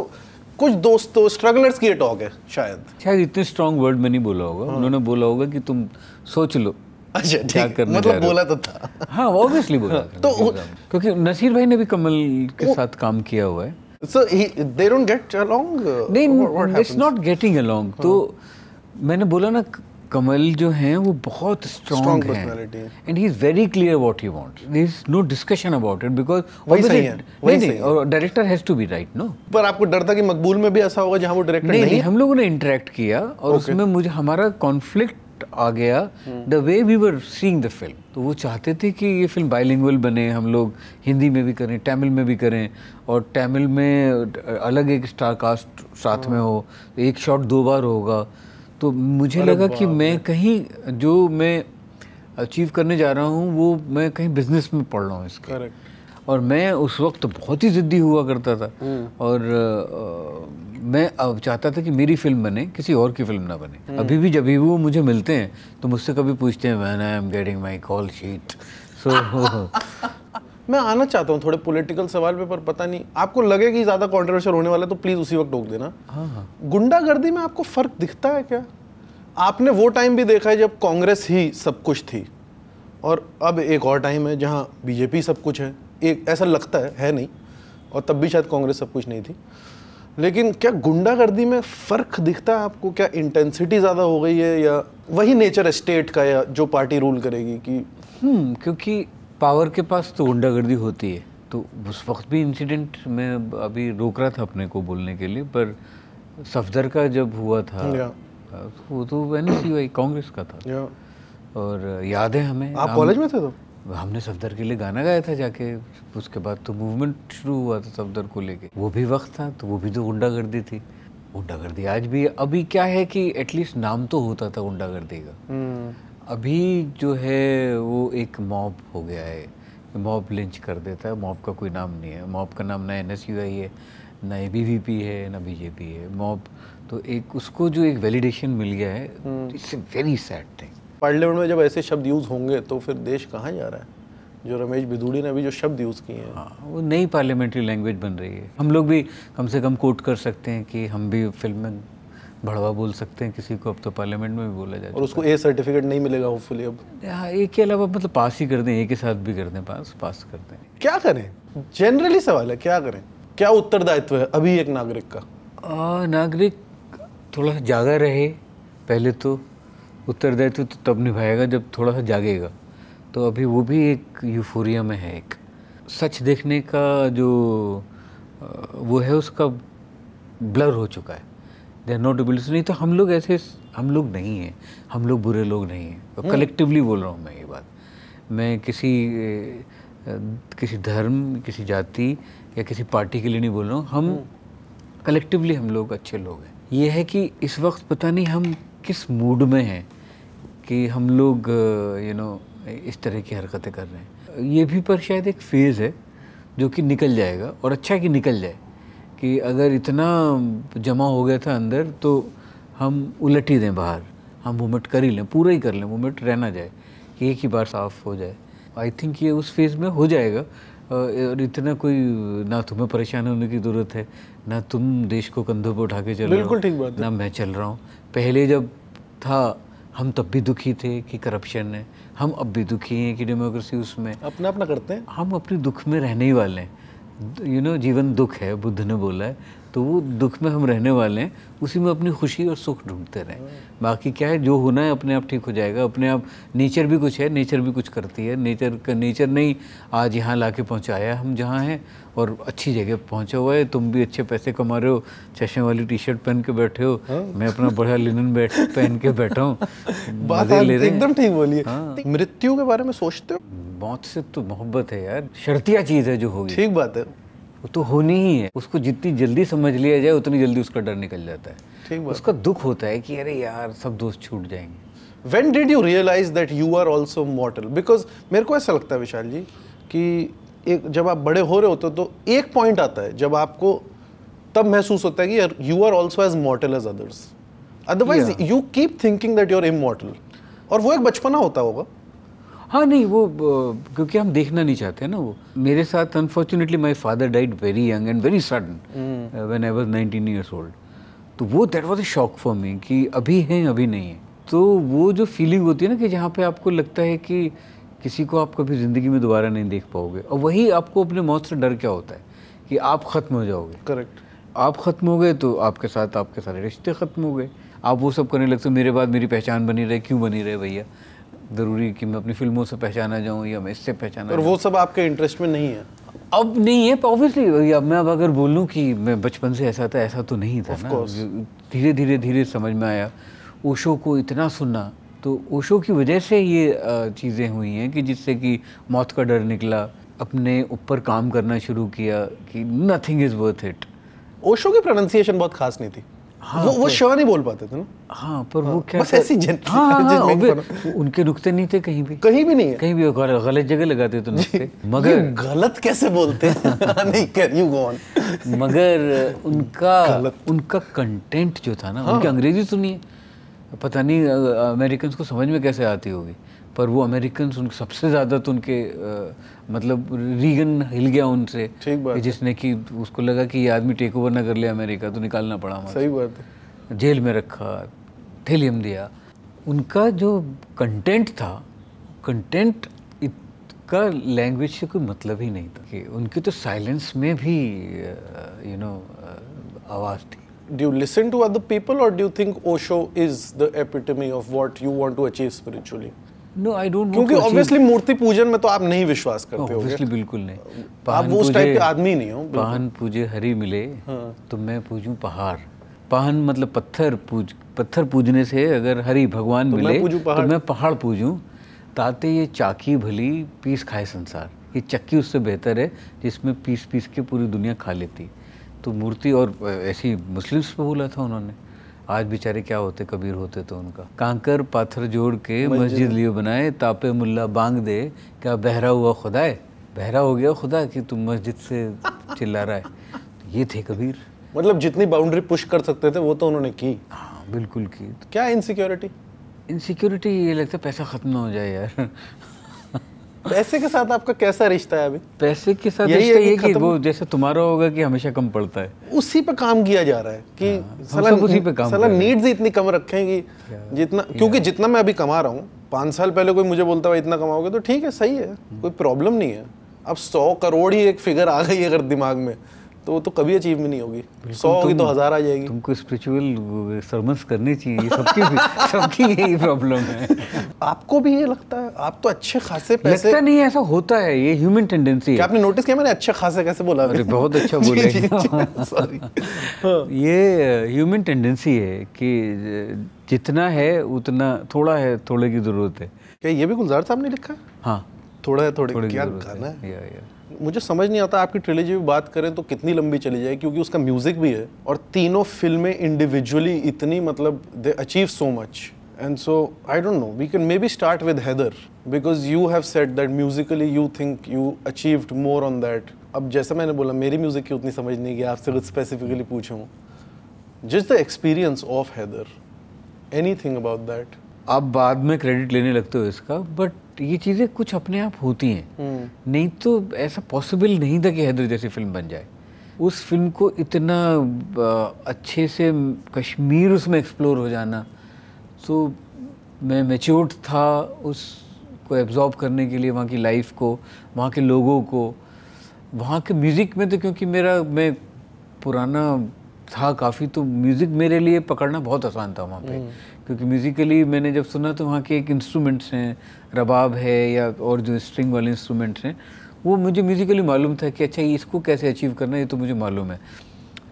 कुछ दोस्तों स्ट्रगलर्स की talk है शायद शायद इतने स्ट्रॉन्ग वर्ड में नहीं बोला होगा हाँ। उन्होंने बोला होगा कि तुम सोच लो अच्छा क्या मतलब बोला तो था हाँ ऑब्वियसली बोला हाँ, तो क्योंकि नसीर भाई ने भी कमल के साथ काम किया हुआ है नहीं हाँ। तो मैंने बोला ना कमल जो हैं वो बहुत स्ट्रॉन्ग हैं and he is very clear what he wants. There is no discussion about it because वही सही है वही नहीं, और director has to be right no पर आपको डर था कि मकबूल में भी ऐसा होगा जहां वो डायरेक्टर नहीं, नहीं, नहीं हम लोगों ने इंटरेक्ट किया और okay. उसमें मुझे हमारा कॉन्फ्लिक्ट आ गया the way we were seeing the film तो वो चाहते थे कि ये फिल्म बाइलिंगुअल बने हम लोग हिंदी में भी करें तमिल में भी करें और तमिल में अलग एक स्टार कास्ट साथ में हाँ। हो एक शॉट दो बार होगा तो मुझे लगा कि मैं कहीं जो मैं अचीव करने जा रहा हूँ वो मैं कहीं बिजनेस में पढ़ रहा हूँ इसका और मैं उस वक्त बहुत ही ज़िद्दी हुआ करता था हम्म। और आ, मैं अब चाहता था कि मेरी फिल्म बने किसी और की फिल्म ना बने हम्म। अभी भी जब भी वो मुझे मिलते हैं तो मुझसे कभी पूछते हैं when I am getting my call sheet so मैं आना चाहता हूँ थोड़े पॉलिटिकल सवाल पे पर पता नहीं आपको लगे कि ज़्यादा कॉन्ट्रोवर्शियल होने वाला है तो प्लीज़ उसी वक्त रोक देना हाँ, हाँ। गुंडागर्दी में आपको फ़र्क दिखता है क्या आपने वो टाइम भी देखा है जब कांग्रेस ही सब कुछ थी और अब एक और टाइम है जहाँ बीजेपी सब कुछ है एक ऐसा लगता है है नहीं और तब भी शायद कांग्रेस सब कुछ नहीं थी लेकिन क्या गुंडागर्दी में फ़र्क दिखता है आपको क्या इंटेंसिटी ज़्यादा हो गई है या वही नेचर है स्टेट का या जो पार्टी रूल करेगी कि हम्म, क्योंकि पावर के पास तो गुंडागर्दी होती है तो उस वक्त भी इंसिडेंट मैं अभी रोक रहा था अपने को बोलने के लिए पर सफदर का जब हुआ था वो तो एन कांग्रेस का था और याद है हमें आप कॉलेज में थे तो हमने सफदर के लिए गाना गाया था जाके उसके बाद तो मूवमेंट शुरू हुआ था सफदर को लेके वो भी वक्त था तो वो भी तो गुंडागर्दी थी गुंडागर्दी आज भी अभी क्या है कि एटलीस्ट नाम तो होता था गुंडागर्दी का hmm. अभी जो है वो एक मॉब हो गया है मॉब लिंच कर देता है मॉब का कोई नाम नहीं है मॉब का नाम ना एन एस यू आई है ना ए बी वी पी है ना बीजेपी है मॉब तो एक उसको जो एक वैलिडेशन मिल गया है it's a very sad thing parliament में जब ऐसे शब्द यूज़ होंगे तो फिर देश कहाँ जा रहा है जो रमेश भिदूड़ी ने अभी जो शब्द यूज़ किए हैं हाँ वो नई पार्लियामेंट्री लैंग्वेज बन रही है हम लोग भी कम से कम कोट कर सकते हैं कि हम भी फिल्म में बढ़वा बोल सकते हैं किसी को अब तो पार्लियामेंट में भी बोला जाए और उसको ए सर्टिफिकेट नहीं मिलेगा होपफुली अब हाँ ए के अलावा मतलब पास ही कर दें ए के साथ भी कर दें पास पास कर दें क्या करें जनरली सवाल है क्या करें क्या उत्तरदायित्व है अभी एक नागरिक का आ, नागरिक थोड़ा सा जागा रहे पहले तो उत्तरदायित्व तो तब निभाएगा जब थोड़ा सा जागेगा तो अभी वो भी एक यूफोरिया में है एक सच देखने का जो वो है उसका ब्लर हो चुका है दे आर नॉट एबल नहीं तो हम लोग ऐसे हम लोग नहीं हैं हम लोग बुरे लोग नहीं हैं तो हम्म। कलेक्टिवली बोल रहा हूँ मैं ये बात मैं किसी किसी धर्म किसी जाति या किसी पार्टी के लिए नहीं बोल रहा हूँ हम कलेक्टिवली हम्म। हम लोग अच्छे लोग हैं ये है कि इस वक्त पता नहीं हम किस मूड में हैं कि हम लोग यू नो इस तरह की हरकतें कर रहे हैं ये भी पर शायद एक फेज़ है जो कि निकल जाएगा और अच्छा है कि निकल जाए कि अगर इतना जमा हो गया था अंदर तो हम उलट ही दें बाहर हम वोमिट कर ही लें पूरा ही कर लें वोमिट रहना जाए कि एक ही बार साफ हो जाए आई थिंक ये उस फेज़ में हो जाएगा और इतना कोई ना तुम्हें परेशान होने की ज़रूरत है ना तुम देश को कंधों पर उठा के चल बिल्कुल ठीक बात ना मैं चल रहा हूँ पहले जब था हम तब भी दुखी थे कि करप्शन है हम अब भी दुखी हैं कि डेमोक्रेसी उसमें अपना अपना करते हैं हम अपने दुख में रहने ही वाले हैं यू नो जीवन दुख है बुद्ध ने बोला है तो वो दुख में हम रहने वाले हैं उसी में अपनी खुशी और सुख ढूंढते रहें बाकी क्या है जो होना है अपने आप ठीक हो जाएगा अपने आप नेचर भी कुछ है नेचर भी कुछ करती है नेचर का नेचर नहीं आज यहाँ ला के पहुँचाया हम जहाँ हैं और अच्छी जगह पहुंचे हुआ है तुम भी अच्छे पैसे कमा रहे हो चश्मे वाली टी शर्ट पहन के बैठे हो हाँ? मैं अपना बढ़िया लिनन बैठ पहन के बैठा हूँ बात ले रहे एकदम ठीक बोलिए हाँ। मृत्यु के बारे में सोचते हो मौत से तो मोहब्बत है यार शर्तिया चीज़ है जो होगी ठीक बात है वो तो होनी ही है उसको जितनी जल्दी समझ लिया जाए उतनी जल्दी उसका डर निकल जाता है ठीक बात उसका दुख होता है कि अरे यार सब दोस्त छूट जाएंगे when did you realize that you are also mortal because मेरे को ऐसा लगता है विशाल जी कि एक जब आप बड़े हो रहे होते हो तो एक पॉइंट आता है जब आपको तब महसूस होता है कि you are also as mortal as others otherwise you keep thinking that you're immortal और वो एक बचपना होता होगा हाँ नहीं वो क्योंकि हम देखना नहीं चाहते ना वो मेरे साथ unfortunately my father died very young and very sudden when I was nineteen years old तो वो that was a shock for me कि अभी हैं अभी नहीं है तो वो जो फीलिंग होती है ना कि जहाँ पे आपको लगता है कि किसी को आप कभी ज़िंदगी में दोबारा नहीं देख पाओगे और वही आपको अपने मौत से डर क्या होता है कि आप ख़त्म हो जाओगे करेक्ट आप ख़त्म हो गए तो आपके साथ आपके सारे रिश्ते ख़त्म हो गए आप वो सब करने लगते हो मेरे बाद मेरी पहचान बनी रहे क्यों बनी रहे भैया ज़रूरी कि मैं अपनी फिल्मों से पहचाना जाऊँ या मैं इससे पहचाना और वो सब आपके इंटरेस्ट में नहीं है अब नहीं है ऑब्वियसली अब मैं अब अगर बोलूँ कि मैं बचपन से ऐसा था ऐसा तो नहीं था ना धीरे धीरे धीरे समझ में आया ओशो को इतना सुनना तो ओशो की वजह से ये चीज़ें हुई हैं कि जिससे कि मौत का डर निकला अपने ऊपर काम करना शुरू किया कि nothing is worth it Osho की प्रोनाउंसिएशन बहुत खास नहीं थी हाँ, वो वो शव नहीं बोल पाते थे ना हाँ पर हाँ, वो क्या बस ऐसी जनता हाँ, हाँ, हाँ, उनके रुकते नहीं थे कहीं भी कहीं भी नहीं है कहीं भी गलत जगह लगाते तो नुकते मगर गलत कैसे बोलते हाँ, नहीं यू गो ऑन मगर उनका उनका कंटेंट जो था ना हाँ, उनकी अंग्रेजी सुनिए पता नहीं अमेरिकन को समझ में कैसे आती होगी पर वो अमेरिकन उनके सबसे ज़्यादा तो उनके आ, मतलब रीगन हिल गया उनसे जिसने कि उसको लगा कि ये आदमी टेक ओवर ना कर ले अमेरिका तो निकालना पड़ा सही बात है जेल में रखा थेलियम दिया उनका जो कंटेंट था कंटेंट का लैंग्वेज से कोई मतलब ही नहीं था कि उनकी तो साइलेंस में भी यू नो आवाज़ थी do you listen to other people or do you think Osho is the epitome of what you want to achieve spiritually? No, I don't क्योंकि ऑब्वियसली मूर्ति पूजन में तो आप नहीं विश्वास करते हो बिल्कुल नहीं आप वो टाइप के आदमी नहीं हो पाहन पूजे हरी मिले हाँ। तो मैं पूजूं पहाड़ पाहन मतलब पत्थर पूज पत्थर पूजने से अगर हरि भगवान तो मिले मैं तो मैं पहाड़ पूजूं ताते ये चाकी भली पीस खाए संसार ये चक्की उससे बेहतर है जिसमें पीस पीस के पूरी दुनिया खा लेती है तो मूर्ति और ऐसी मुस्लिम्स पे बोला था उन्होंने आज बेचारे क्या होते कबीर होते तो उनका कांकर पाथर जोड़ के मस्जिद लिए बनाए तापे मुल्ला बांग दे क्या बहरा हुआ खुदा है बहरा हो गया खुदा कि तुम मस्जिद से चिल्ला रहा है तो ये थे कबीर मतलब जितनी बाउंड्री पुश कर सकते थे वो तो उन्होंने की हाँ बिल्कुल की क्या इनसिक्योरिटी इनसिक्योरिटी ये लगता है पैसा ख़त्म ना हो जाए यार पैसे के साथ आपका कैसा रिश्ता है अभी पैसे के साथ यही है कि, वो जैसे तुम्हारा होगा कि हमेशा कम पड़ता है उसी पे काम किया जा रहा है कि हाँ, साला उसी पे काम साला नीड्स इतनी कम रखें कि जितना क्योंकि जितना मैं अभी कमा रहा हूँ पाँच साल पहले कोई मुझे बोलता हुआ इतना कमाओगे तो ठीक है सही है कोई प्रॉब्लम नहीं है अब सौ करोड़ ही एक फिगर आ गई है अगर दिमाग में तो वो तो कभी अचीव में नहीं होगी सौ होगी तो हज़ार आ जाएगी तुमको स्पिरिचुअल सर्वेंस करने चाहिए सबकी सबकी यही प्रॉब्लम है आपको भी ये लगता है आप तो अच्छे खासे पैसे लगता नहीं ऐसा होता है ये ह्यूमन टेंडेंसी है आपने नोटिस किया मैंने अच्छे खासे कैसे बोला अरे बहुत अच्छा बोले सॉरी हाँ। ये ह्यूमन टेंडेंसी है कि जितना है उतना थोड़ा है थोड़े की ज़रूरत है क्या ये भी गुलजार साहब ने लिखा है हाँ थोड़ा है थोड़े क्या गाना है मुझे समझ नहीं आता आपकी ट्रिलेजी भी बात करें तो कितनी लंबी चली जाए क्योंकि उसका म्यूज़िक भी है और तीनों फिल्में इंडिविजुअली इतनी मतलब they achieve so much and so I don't know we can maybe start with Haider because you have said that musically you think you achieved more on that अब जैसा मैंने बोला मेरी म्यूज़िक की उतनी समझ नहीं गई आपसे कुछ स्पेसिफिकली पूछूँ just the experience of Haider anything about that आप बाद में क्रेडिट लेने लगते हो इसका बट ये चीज़ें कुछ अपने आप होती हैं हम्म। नहीं तो ऐसा पॉसिबल नहीं था कि हैदर जैसी फिल्म बन जाए उस फिल्म को इतना अच्छे से कश्मीर उसमें एक्सप्लोर हो जाना तो मैं मेच्योर्ड था उसको एब्जॉर्ब करने के लिए वहाँ की लाइफ को वहाँ के लोगों को वहाँ के म्यूज़िक में तो क्योंकि मेरा मैं पुराना था काफ़ी तो म्यूज़िक मेरे लिए पकड़ना बहुत आसान था वहाँ पे हम्म। क्योंकि म्यूज़िकली मैंने जब सुना तो वहाँ के एक इंस्ट्रूमेंट्स हैं रबाब है या और जो स्ट्रिंग वाले इंस्ट्रूमेंट्स हैं वो मुझे म्यूज़िकली मालूम था कि अच्छा इसको कैसे अचीव करना है ये तो मुझे मालूम है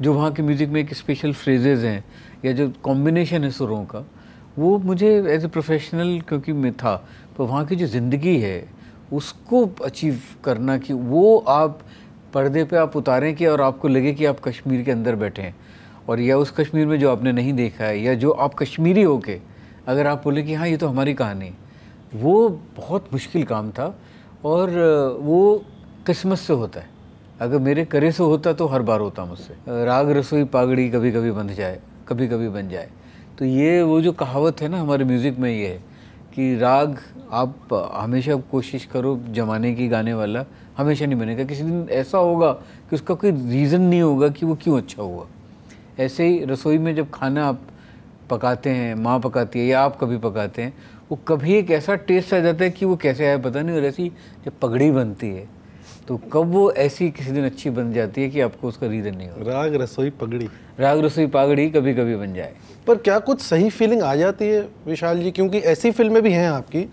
जो वहाँ के म्यूज़िक में एक स्पेशल फ्रेजेज़ हैं या जो कॉम्बिनेशन है सुरों का वो मुझे एज ए प्रोफेशनल क्योंकि मैं था पर वहाँ की जो ज़िंदगी है उसको अचीव करना कि वो आप पर्दे पे आप उतारें कि और आपको लगे कि आप कश्मीर के अंदर बैठे हैं और या उस कश्मीर में जो आपने नहीं देखा है या जो आप कश्मीरी हो के अगर आप बोले कि हाँ ये तो हमारी कहानी वो बहुत मुश्किल काम था और वो किस्मत से होता है अगर मेरे करे से होता तो हर बार होता मुझसे राग रसोई पागड़ी कभी कभी बन जाए कभी कभी बन जाए तो ये वो जो कहावत है ना हमारे म्यूज़िक में ये है कि राग आप हमेशा कोशिश करो जमाने की गाने वाला हमेशा नहीं बनेगा किसी दिन ऐसा होगा कि उसका कोई रीज़न नहीं होगा कि वो क्यों अच्छा हुआ ऐसे ही रसोई में जब खाना आप पकाते हैं माँ पकाती है या आप कभी पकाते हैं वो कभी एक ऐसा टेस्ट आ जाता है कि वो कैसे आया पता नहीं और ऐसी जब पगड़ी बनती है तो कब वो ऐसी किसी दिन अच्छी बन जाती है कि आपको उसका रीज़न नहीं हो राग रसोई पगड़ी राग रसोई पगड़ी कभी कभी बन जाए पर क्या कुछ सही फीलिंग आ जाती है विशाल जी क्योंकि ऐसी फिल्में भी हैं आपकी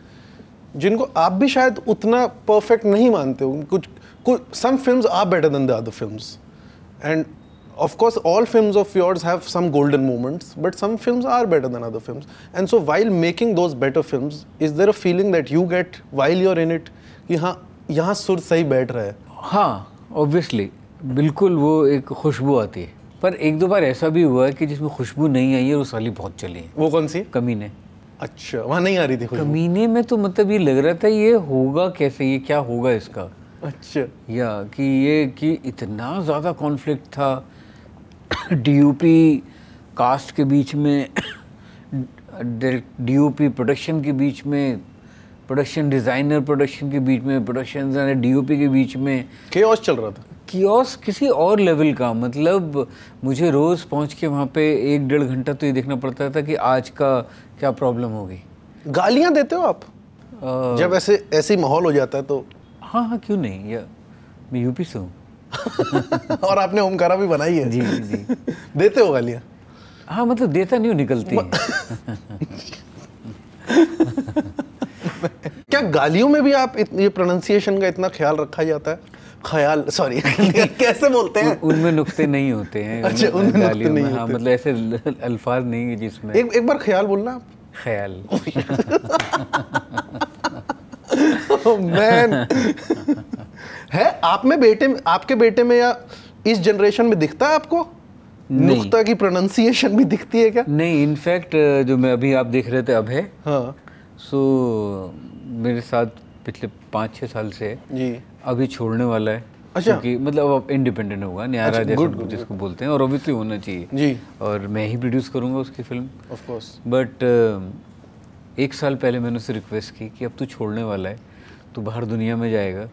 जिनको आप भी शायद उतना परफेक्ट नहीं मानते हो कुछ कुछ सम फिल्म आप better than the other film and of course all films of yours have some golden moments but some films are better than other films and so while making those better films is there a feeling that you get while you're in it कि हाँ यहाँ सुर सही बैठ रहा है हाँ obviously बिल्कुल वो एक खुशबू आती है पर एक दो बार ऐसा भी हुआ है कि जिसमें खुशबू नहीं आई है और साली बहुत चली है वो कौन सी कमीने अच्छा वहाँ नहीं आ रही थी कमीने में तो मतलब ये लग रहा था ये होगा कैसे ये क्या होगा इसका अच्छा या कि ये कि इतना ज़्यादा कॉन्फ्लिक्ट था डीयूपी कास्ट के बीच में डीयूपी प्रोडक्शन के बीच में प्रोडक्शन डिज़ाइनर प्रोडक्शन के बीच में प्रोडक्शन डिज़ाइनर डीओपी के बीच में केओस चल रहा था कियोस किसी और लेवल का मतलब मुझे रोज़ पहुंच के वहाँ पे एक डेढ़ घंटा तो ये देखना पड़ता था कि आज का क्या प्रॉब्लम होगी गालियाँ देते हो आप आ... जब ऐसे ऐसे माहौल हो जाता है तो हाँ हाँ क्यों नहीं या मैं यूपी से हूँ और आपने ओमकारा भी बनाई है जी जी देते हो गालियाँ हाँ मतलब देता नहीं हो निकलती क्या गालियों में भी आप ये प्रोनाउंसिएशन का इतना ख्याल रखा जाता है ख्याल सॉरी कैसे बोलते हैं उनमें नुक्ते नहीं होते हैं अच्छा उनमें गालियों नहीं में, हाँ, मतलब ऐसे अल्फाज नहीं है जिसमें एक एक बार ख्याल बोलना आप ख्याल मैन oh, है आप में बेटे में आपके बेटे में या इस जनरेशन में दिखता है आपको नुख्ता की प्रोनाउंसिएशन भी दिखती है क्या नहीं इनफैक्ट जो मैं अभी आप देख रहे थे अब है हाँ सो so, मेरे साथ पिछले पाँच छः साल से जी अभी छोड़ने वाला है अच्छा क्योंकि मतलब अब इंडिपेंडेंट होगा न्याय अच्छा, जैसा जिसको बोलते हैं और ऑब्वियसली होना चाहिए जी और मैं ही प्रोड्यूस करूँगा उसकी फिल्म ऑफ कोर्स बट एक साल पहले मैंने उससे रिक्वेस्ट की कि अब तू छोड़ने वाला है तो बाहर दुनिया में जाएगा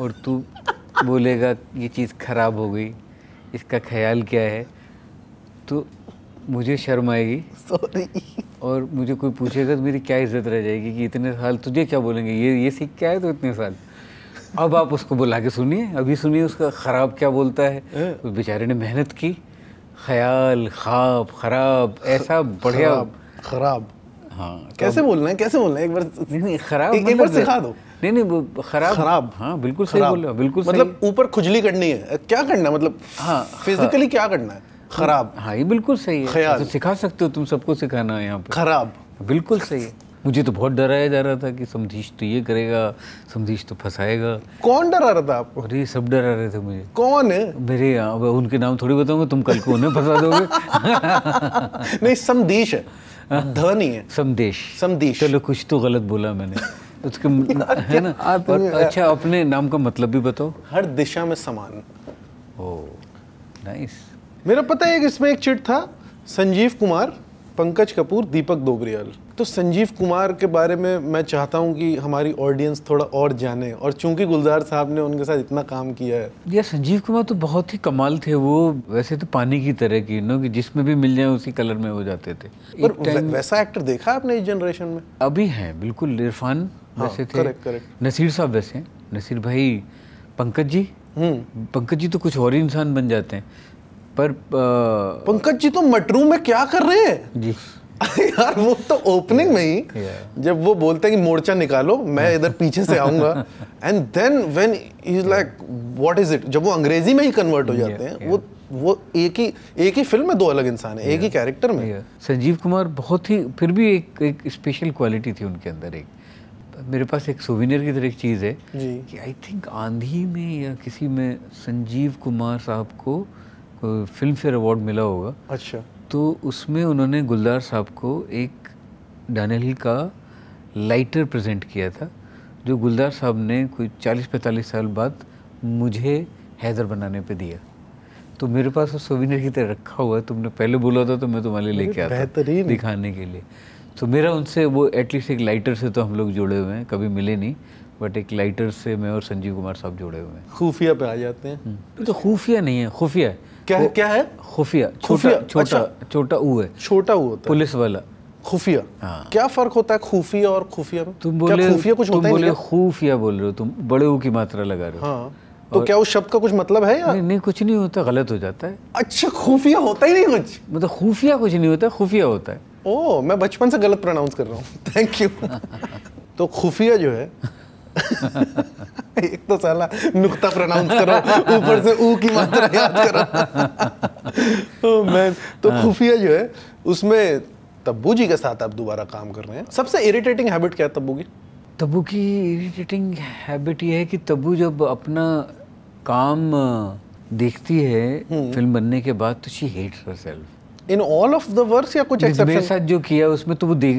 और तू बोलेगा ये चीज़ ख़राब हो गई इसका ख्याल क्या है तो मुझे शर्म आएगी सॉरी और मुझे कोई पूछेगा तो मेरी क्या इज्जत रह जाएगी कि इतने साल तुझे क्या बोलेंगे ये ये सीख क्या है तो इतने साल अब आप उसको बुला के सुनिए अभी सुनिए उसका ख़राब क्या बोलता है तो बेचारे ने मेहनत की ख्याल खाब खराब ऐसा बढ़िया खराब हाँ तो कैसे बोलना है कैसे बोलना है एक बार नहीं नहीं खराब एक, एक बार मतलब- सिखा दो नहीं नहीं वो खराब खराब हाँ बिल्कुल सही बोल रहे हो बिल्कुल मतलब ऊपर खुजली करनी है क्या करना है मतलब हाँ फिजिकली हाँ। क्या करना है खराब हाँ, हाँ ये बिल्कुल सही है तो सिखा सकते हो तुम सबको सिखाना है यहाँ पर खराब बिल्कुल सही है मुझे तो बहुत डराया जा रहा था कि समधीश तो ये करेगा समधीश तो फंसाएगा कौन डरा रहा था आपको अरे सब डरा रहे थे मुझे कौन है मेरे हाँ, अब उनके नाम थोड़ी बताऊंगा तुम कल को उन्हें फंसा दोगे नहीं समदीश है धनी है समदेश समदेश चलो कुछ तो गलत बोला मैंने उसके है ना और अच्छा अपने नाम का मतलब भी बताओ हर दिशा में समान ओ नाइस मेरा पता है इसमें एक चिट था संजीव कुमार पंकज कपूर दीपक दोबरियाल तो संजीव कुमार के बारे में मैं चाहता हूं कि हमारी ऑडियंस थोड़ा और जाने और चूंकि गुलजार साहब ने उनके साथ इतना काम किया है ये संजीव कुमार तो बहुत ही कमाल थे वो वैसे तो पानी की तरह की नो कि जिसमें भी मिल जाए उसी कलर में हो जाते थे पर वै, वैसा एक्टर देखा आपने इस जनरेशन में अभी हैं बिल्कुल इरफान हाँ, वैसे थे करेक्ट करेक्ट नसीर साहब वैसे नसीर भाई पंकज जी हम्म। पंकज जी तो कुछ और ही इंसान बन जाते हैं पर पंकज जी तो मटरू में क्या कर रहे हैं जी यार वो तो ओपनिंग में ही जब वो बोलते हैं कि मोर्चा निकालो मैं इधर पीछे से आऊंगा and then when is like what is it जब वो अंग्रेजी में ही कन्वर्ट हो जाते हैं वो वो एक ही एक ही फिल्म में दो अलग इंसान है एक ही कैरेक्टर में संजीव कुमार बहुत ही फिर भी एक एक स्पेशल क्वालिटी थी उनके अंदर एक मेरे पास एक सोविनियर की तरह एक चीज़ है कि आई थिंक आंधी में या किसी में संजीव कुमार साहब को फिल्म फेयर अवार्ड मिला होगा अच्छा तो उसमें उन्होंने गुलदार साहब को एक डानेल का लाइटर प्रेजेंट किया था जो गुलदार साहब ने कोई 40-45 साल बाद मुझे हैदर बनाने पे दिया तो मेरे पास वो सोविनर की तरह रखा हुआ है तुमने पहले बोला था तो मैं तुम्हारे लेके आता बेहतरीन दिखाने के लिए तो मेरा उनसे वो एटलीस्ट एक लाइटर से तो हम लोग जुड़े हुए हैं कभी मिले नहीं बट एक लाइटर से मैं और संजीव कुमार साहब जुड़े हुए हैं खुफिया पे आ जाते हैं हम्म। तो खुफिया नहीं है खुफिया है क्या है क्या है खुफिया छोटा छोटा अच्छा। छोटा ऊ है छोटा ऊ होता है पुलिस वाला खुफिया हाँ। क्या फर्क होता है खुफिया और खुफिया में तुम बोले खुफिया कुछ तुम बोले खुफिया बोल रहे हो तुम बड़े ऊ की मात्रा लगा रहे हो हाँ। तो क्या उस शब्द का कुछ मतलब है या नहीं, नहीं कुछ नहीं होता गलत हो जाता है अच्छा खुफिया होता ही नहीं कुछ मतलब खुफिया कुछ नहीं होता खुफिया होता है ओ मैं बचपन से गलत प्रोनाउंस कर रहा हूँ थैंक यू तो खुफिया जो है एक तो साला नुक्ता प्रोनाउंस करो ऊपर से ऊ की मात्रा याद करो मैन oh, तो हाँ। खुफिया जो है उसमें तब्बू जी के साथ आप दोबारा काम कर रहे हैं सबसे इरिटेटिंग हैबिट क्या है तब्बू की तब्बू की इरिटेटिंग हैबिट ये है कि तब्बू जब अपना काम देखती है हम्म। फिल्म बनने के बाद तो she hates herself in all of the worse या कुछ एक्सेप्शन मेरे साथ जो किया उसमें तो वो देख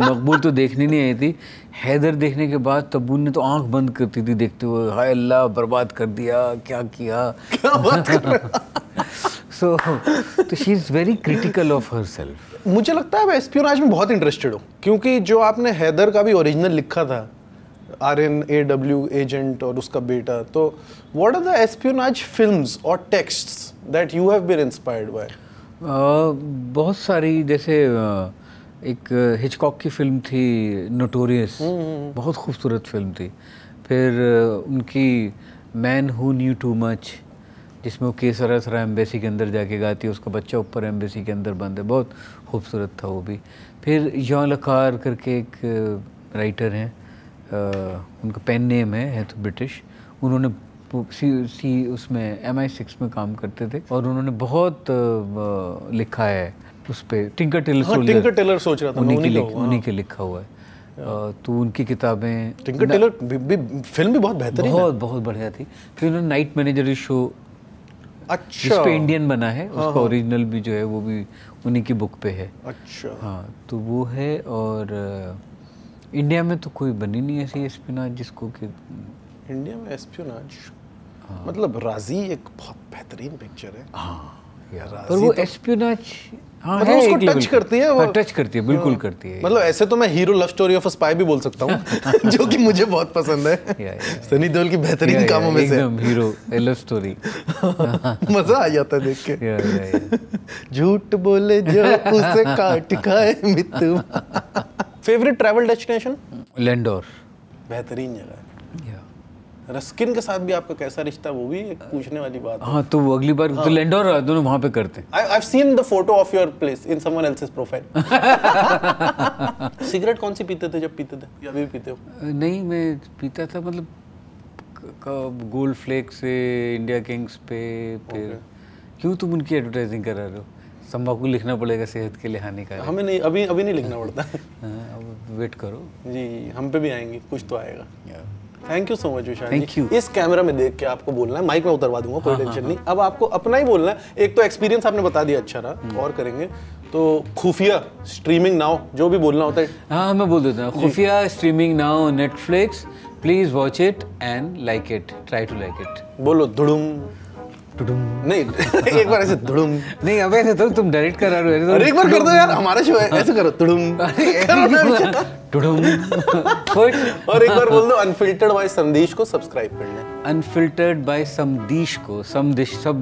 मकबूल तो देखने नहीं आई थी हैदर देखने के बाद तबून ने तो आंख बंद करती थी देखते हुए हाय अल्लाह बर्बाद कर दिया क्या किया क्या बात कर रहा सो तो she is very critical of herself मुझे लगता है मैं एस्पियोनाज में बहुत इंटरेस्टेड हूँ क्योंकि जो आपने हैदर का भी ओरिजिनल लिखा था R N A W agent और उसका बेटा तो what are the espionage film और text that you have been inspired by बहुत सारी जैसे एक हिचकॉक की फिल्म थी नोटोरियस हम्म, हम्म, हम्म। बहुत खूबसूरत फिल्म थी फिर उनकी man who knew too much जिसमें वो केसरा सरा एम्बेसी के अंदर जाके गाती है उसका बच्चा ऊपर एम्बेसी के अंदर बंद है बहुत खूबसूरत था वो भी फिर यौन लकार करके एक राइटर हैं उनका पेन नेम है, है तो ब्रिटिश उन्होंने सी सी उसमें एम आई सिक्स में काम करते थे और उन्होंने बहुत लिखा है उस पर टिंकर टेलर हाँ, टिंकर टेलर सोच रहा था उन्हीं के लिख, उन्हीं के लिखा हुआ है हाँ। तो उनकी किताबें टिंकर टेलर भी, भी फिल्म भी बहुत बेहतरीन बहुत बहुत बढ़िया थी फिर उन्होंने नाइट मैनेजर शो अच्छा जिस पे इंडियन बना है हाँ, उसका ओरिजिनल हाँ। भी जो है वो भी उन्हीं की बुक पे है अच्छा हाँ तो वो है और इंडिया में तो कोई बनी नहीं ऐसी स्पिनाच जिसको कि इंडिया में एस्पियोनाज मतलब राजी एक बहुत बेहतरीन पिक्चर है हाँ, पर वो तो, एस्पियोनाज हाँ मतलब उसको टच करती है हाँ, टच करती है बिल्कुल हाँ। करती है मतलब ऐसे तो मैं hero love story of spy भी बोल सकता हूँ जो कि मुझे बहुत पसंद है सनी देओल की बेहतरीन कामों में से हीरो लव स्टोरी मजा आ जाता है देख के झूठ बोले जो उसे काट खाए मित्र फेवरेट ट्रैवल डेस्टिनेशन लेंडोर बेहतरीन जगह रस्किन के साथ भी आपका कैसा रिश्ता वो भी एक पूछने वाली बात हाँ तो वो अगली बार तो तो और दोनों वहाँ पे करते हैं I seen the photo of your place in someone else's profile cigarette कौन सी पीते थे जब पीते थे या अभी पीते हो नहीं मैं पीता था मतलब गोल्ड फ्लेक से इंडिया किंग्स पे फिर क्यों तुम उनकी एडवर्टाइजिंग करा रहे हो तम्बाकू लिखना पड़ेगा सेहत के लिए का हमें नहीं अभी अभी नहीं लिखना पड़ता हाँ, अब वेट करो जी हम पे भी आएंगे कुछ तो आएगा yeah. Thank you so much Vishal thank you इस कैमरा में देख के आपको बोलना है माइक में उतरवा दूंगा कोई टेंशन हाँ, हाँ, हाँ। नहीं अब आपको अपना ही बोलना है एक तो एक्सपीरियंस आपने बता दिया अच्छा रहा हम्म। और करेंगे तो खुफिया स्ट्रीमिंग नाउ जो भी बोलना होता है हाँ मैं बोल देता हूँ Khufiya streaming now Netflix please watch it and like it try to like it बोलो धुड़ुम तो तो सब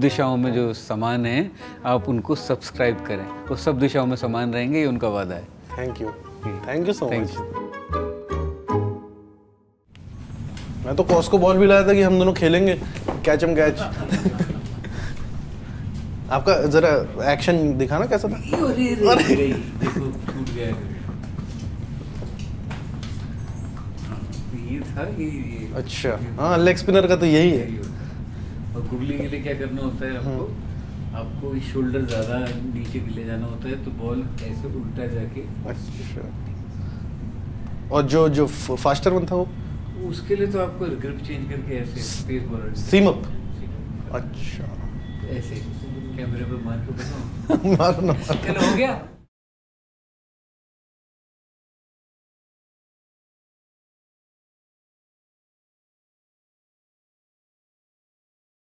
दिशाओं में जो समान है आप उनको सब्सक्राइब करें वो सब दिशाओं में समान रहेंगे ये उनका वादा है thank you thank you so much मैं तो कॉस्को बॉल भी लाया था कि हम दोनों खेलेंगे कैच एम कैच आपका जरा एक्शन दिखाना कैसा था अरे देखो टूट गया तो ये ये अच्छा हाँ लेग स्पिनर का तो यही है और गुगली के लिए क्या करना होता है आपको हम्म। आपको शोल्डर ज्यादा नीचे ले जाना होता है तो बॉल ऐसे उल्टा जाके अच्छा और जो जो फास्टर वन था वो उसके लिए तो आपको ग्रिप चेंज करके ऐसे स्पेस बॉलर सीम अप अच्छा ऐसे कैमरे पे मार के बताओ मारना चलो हो गया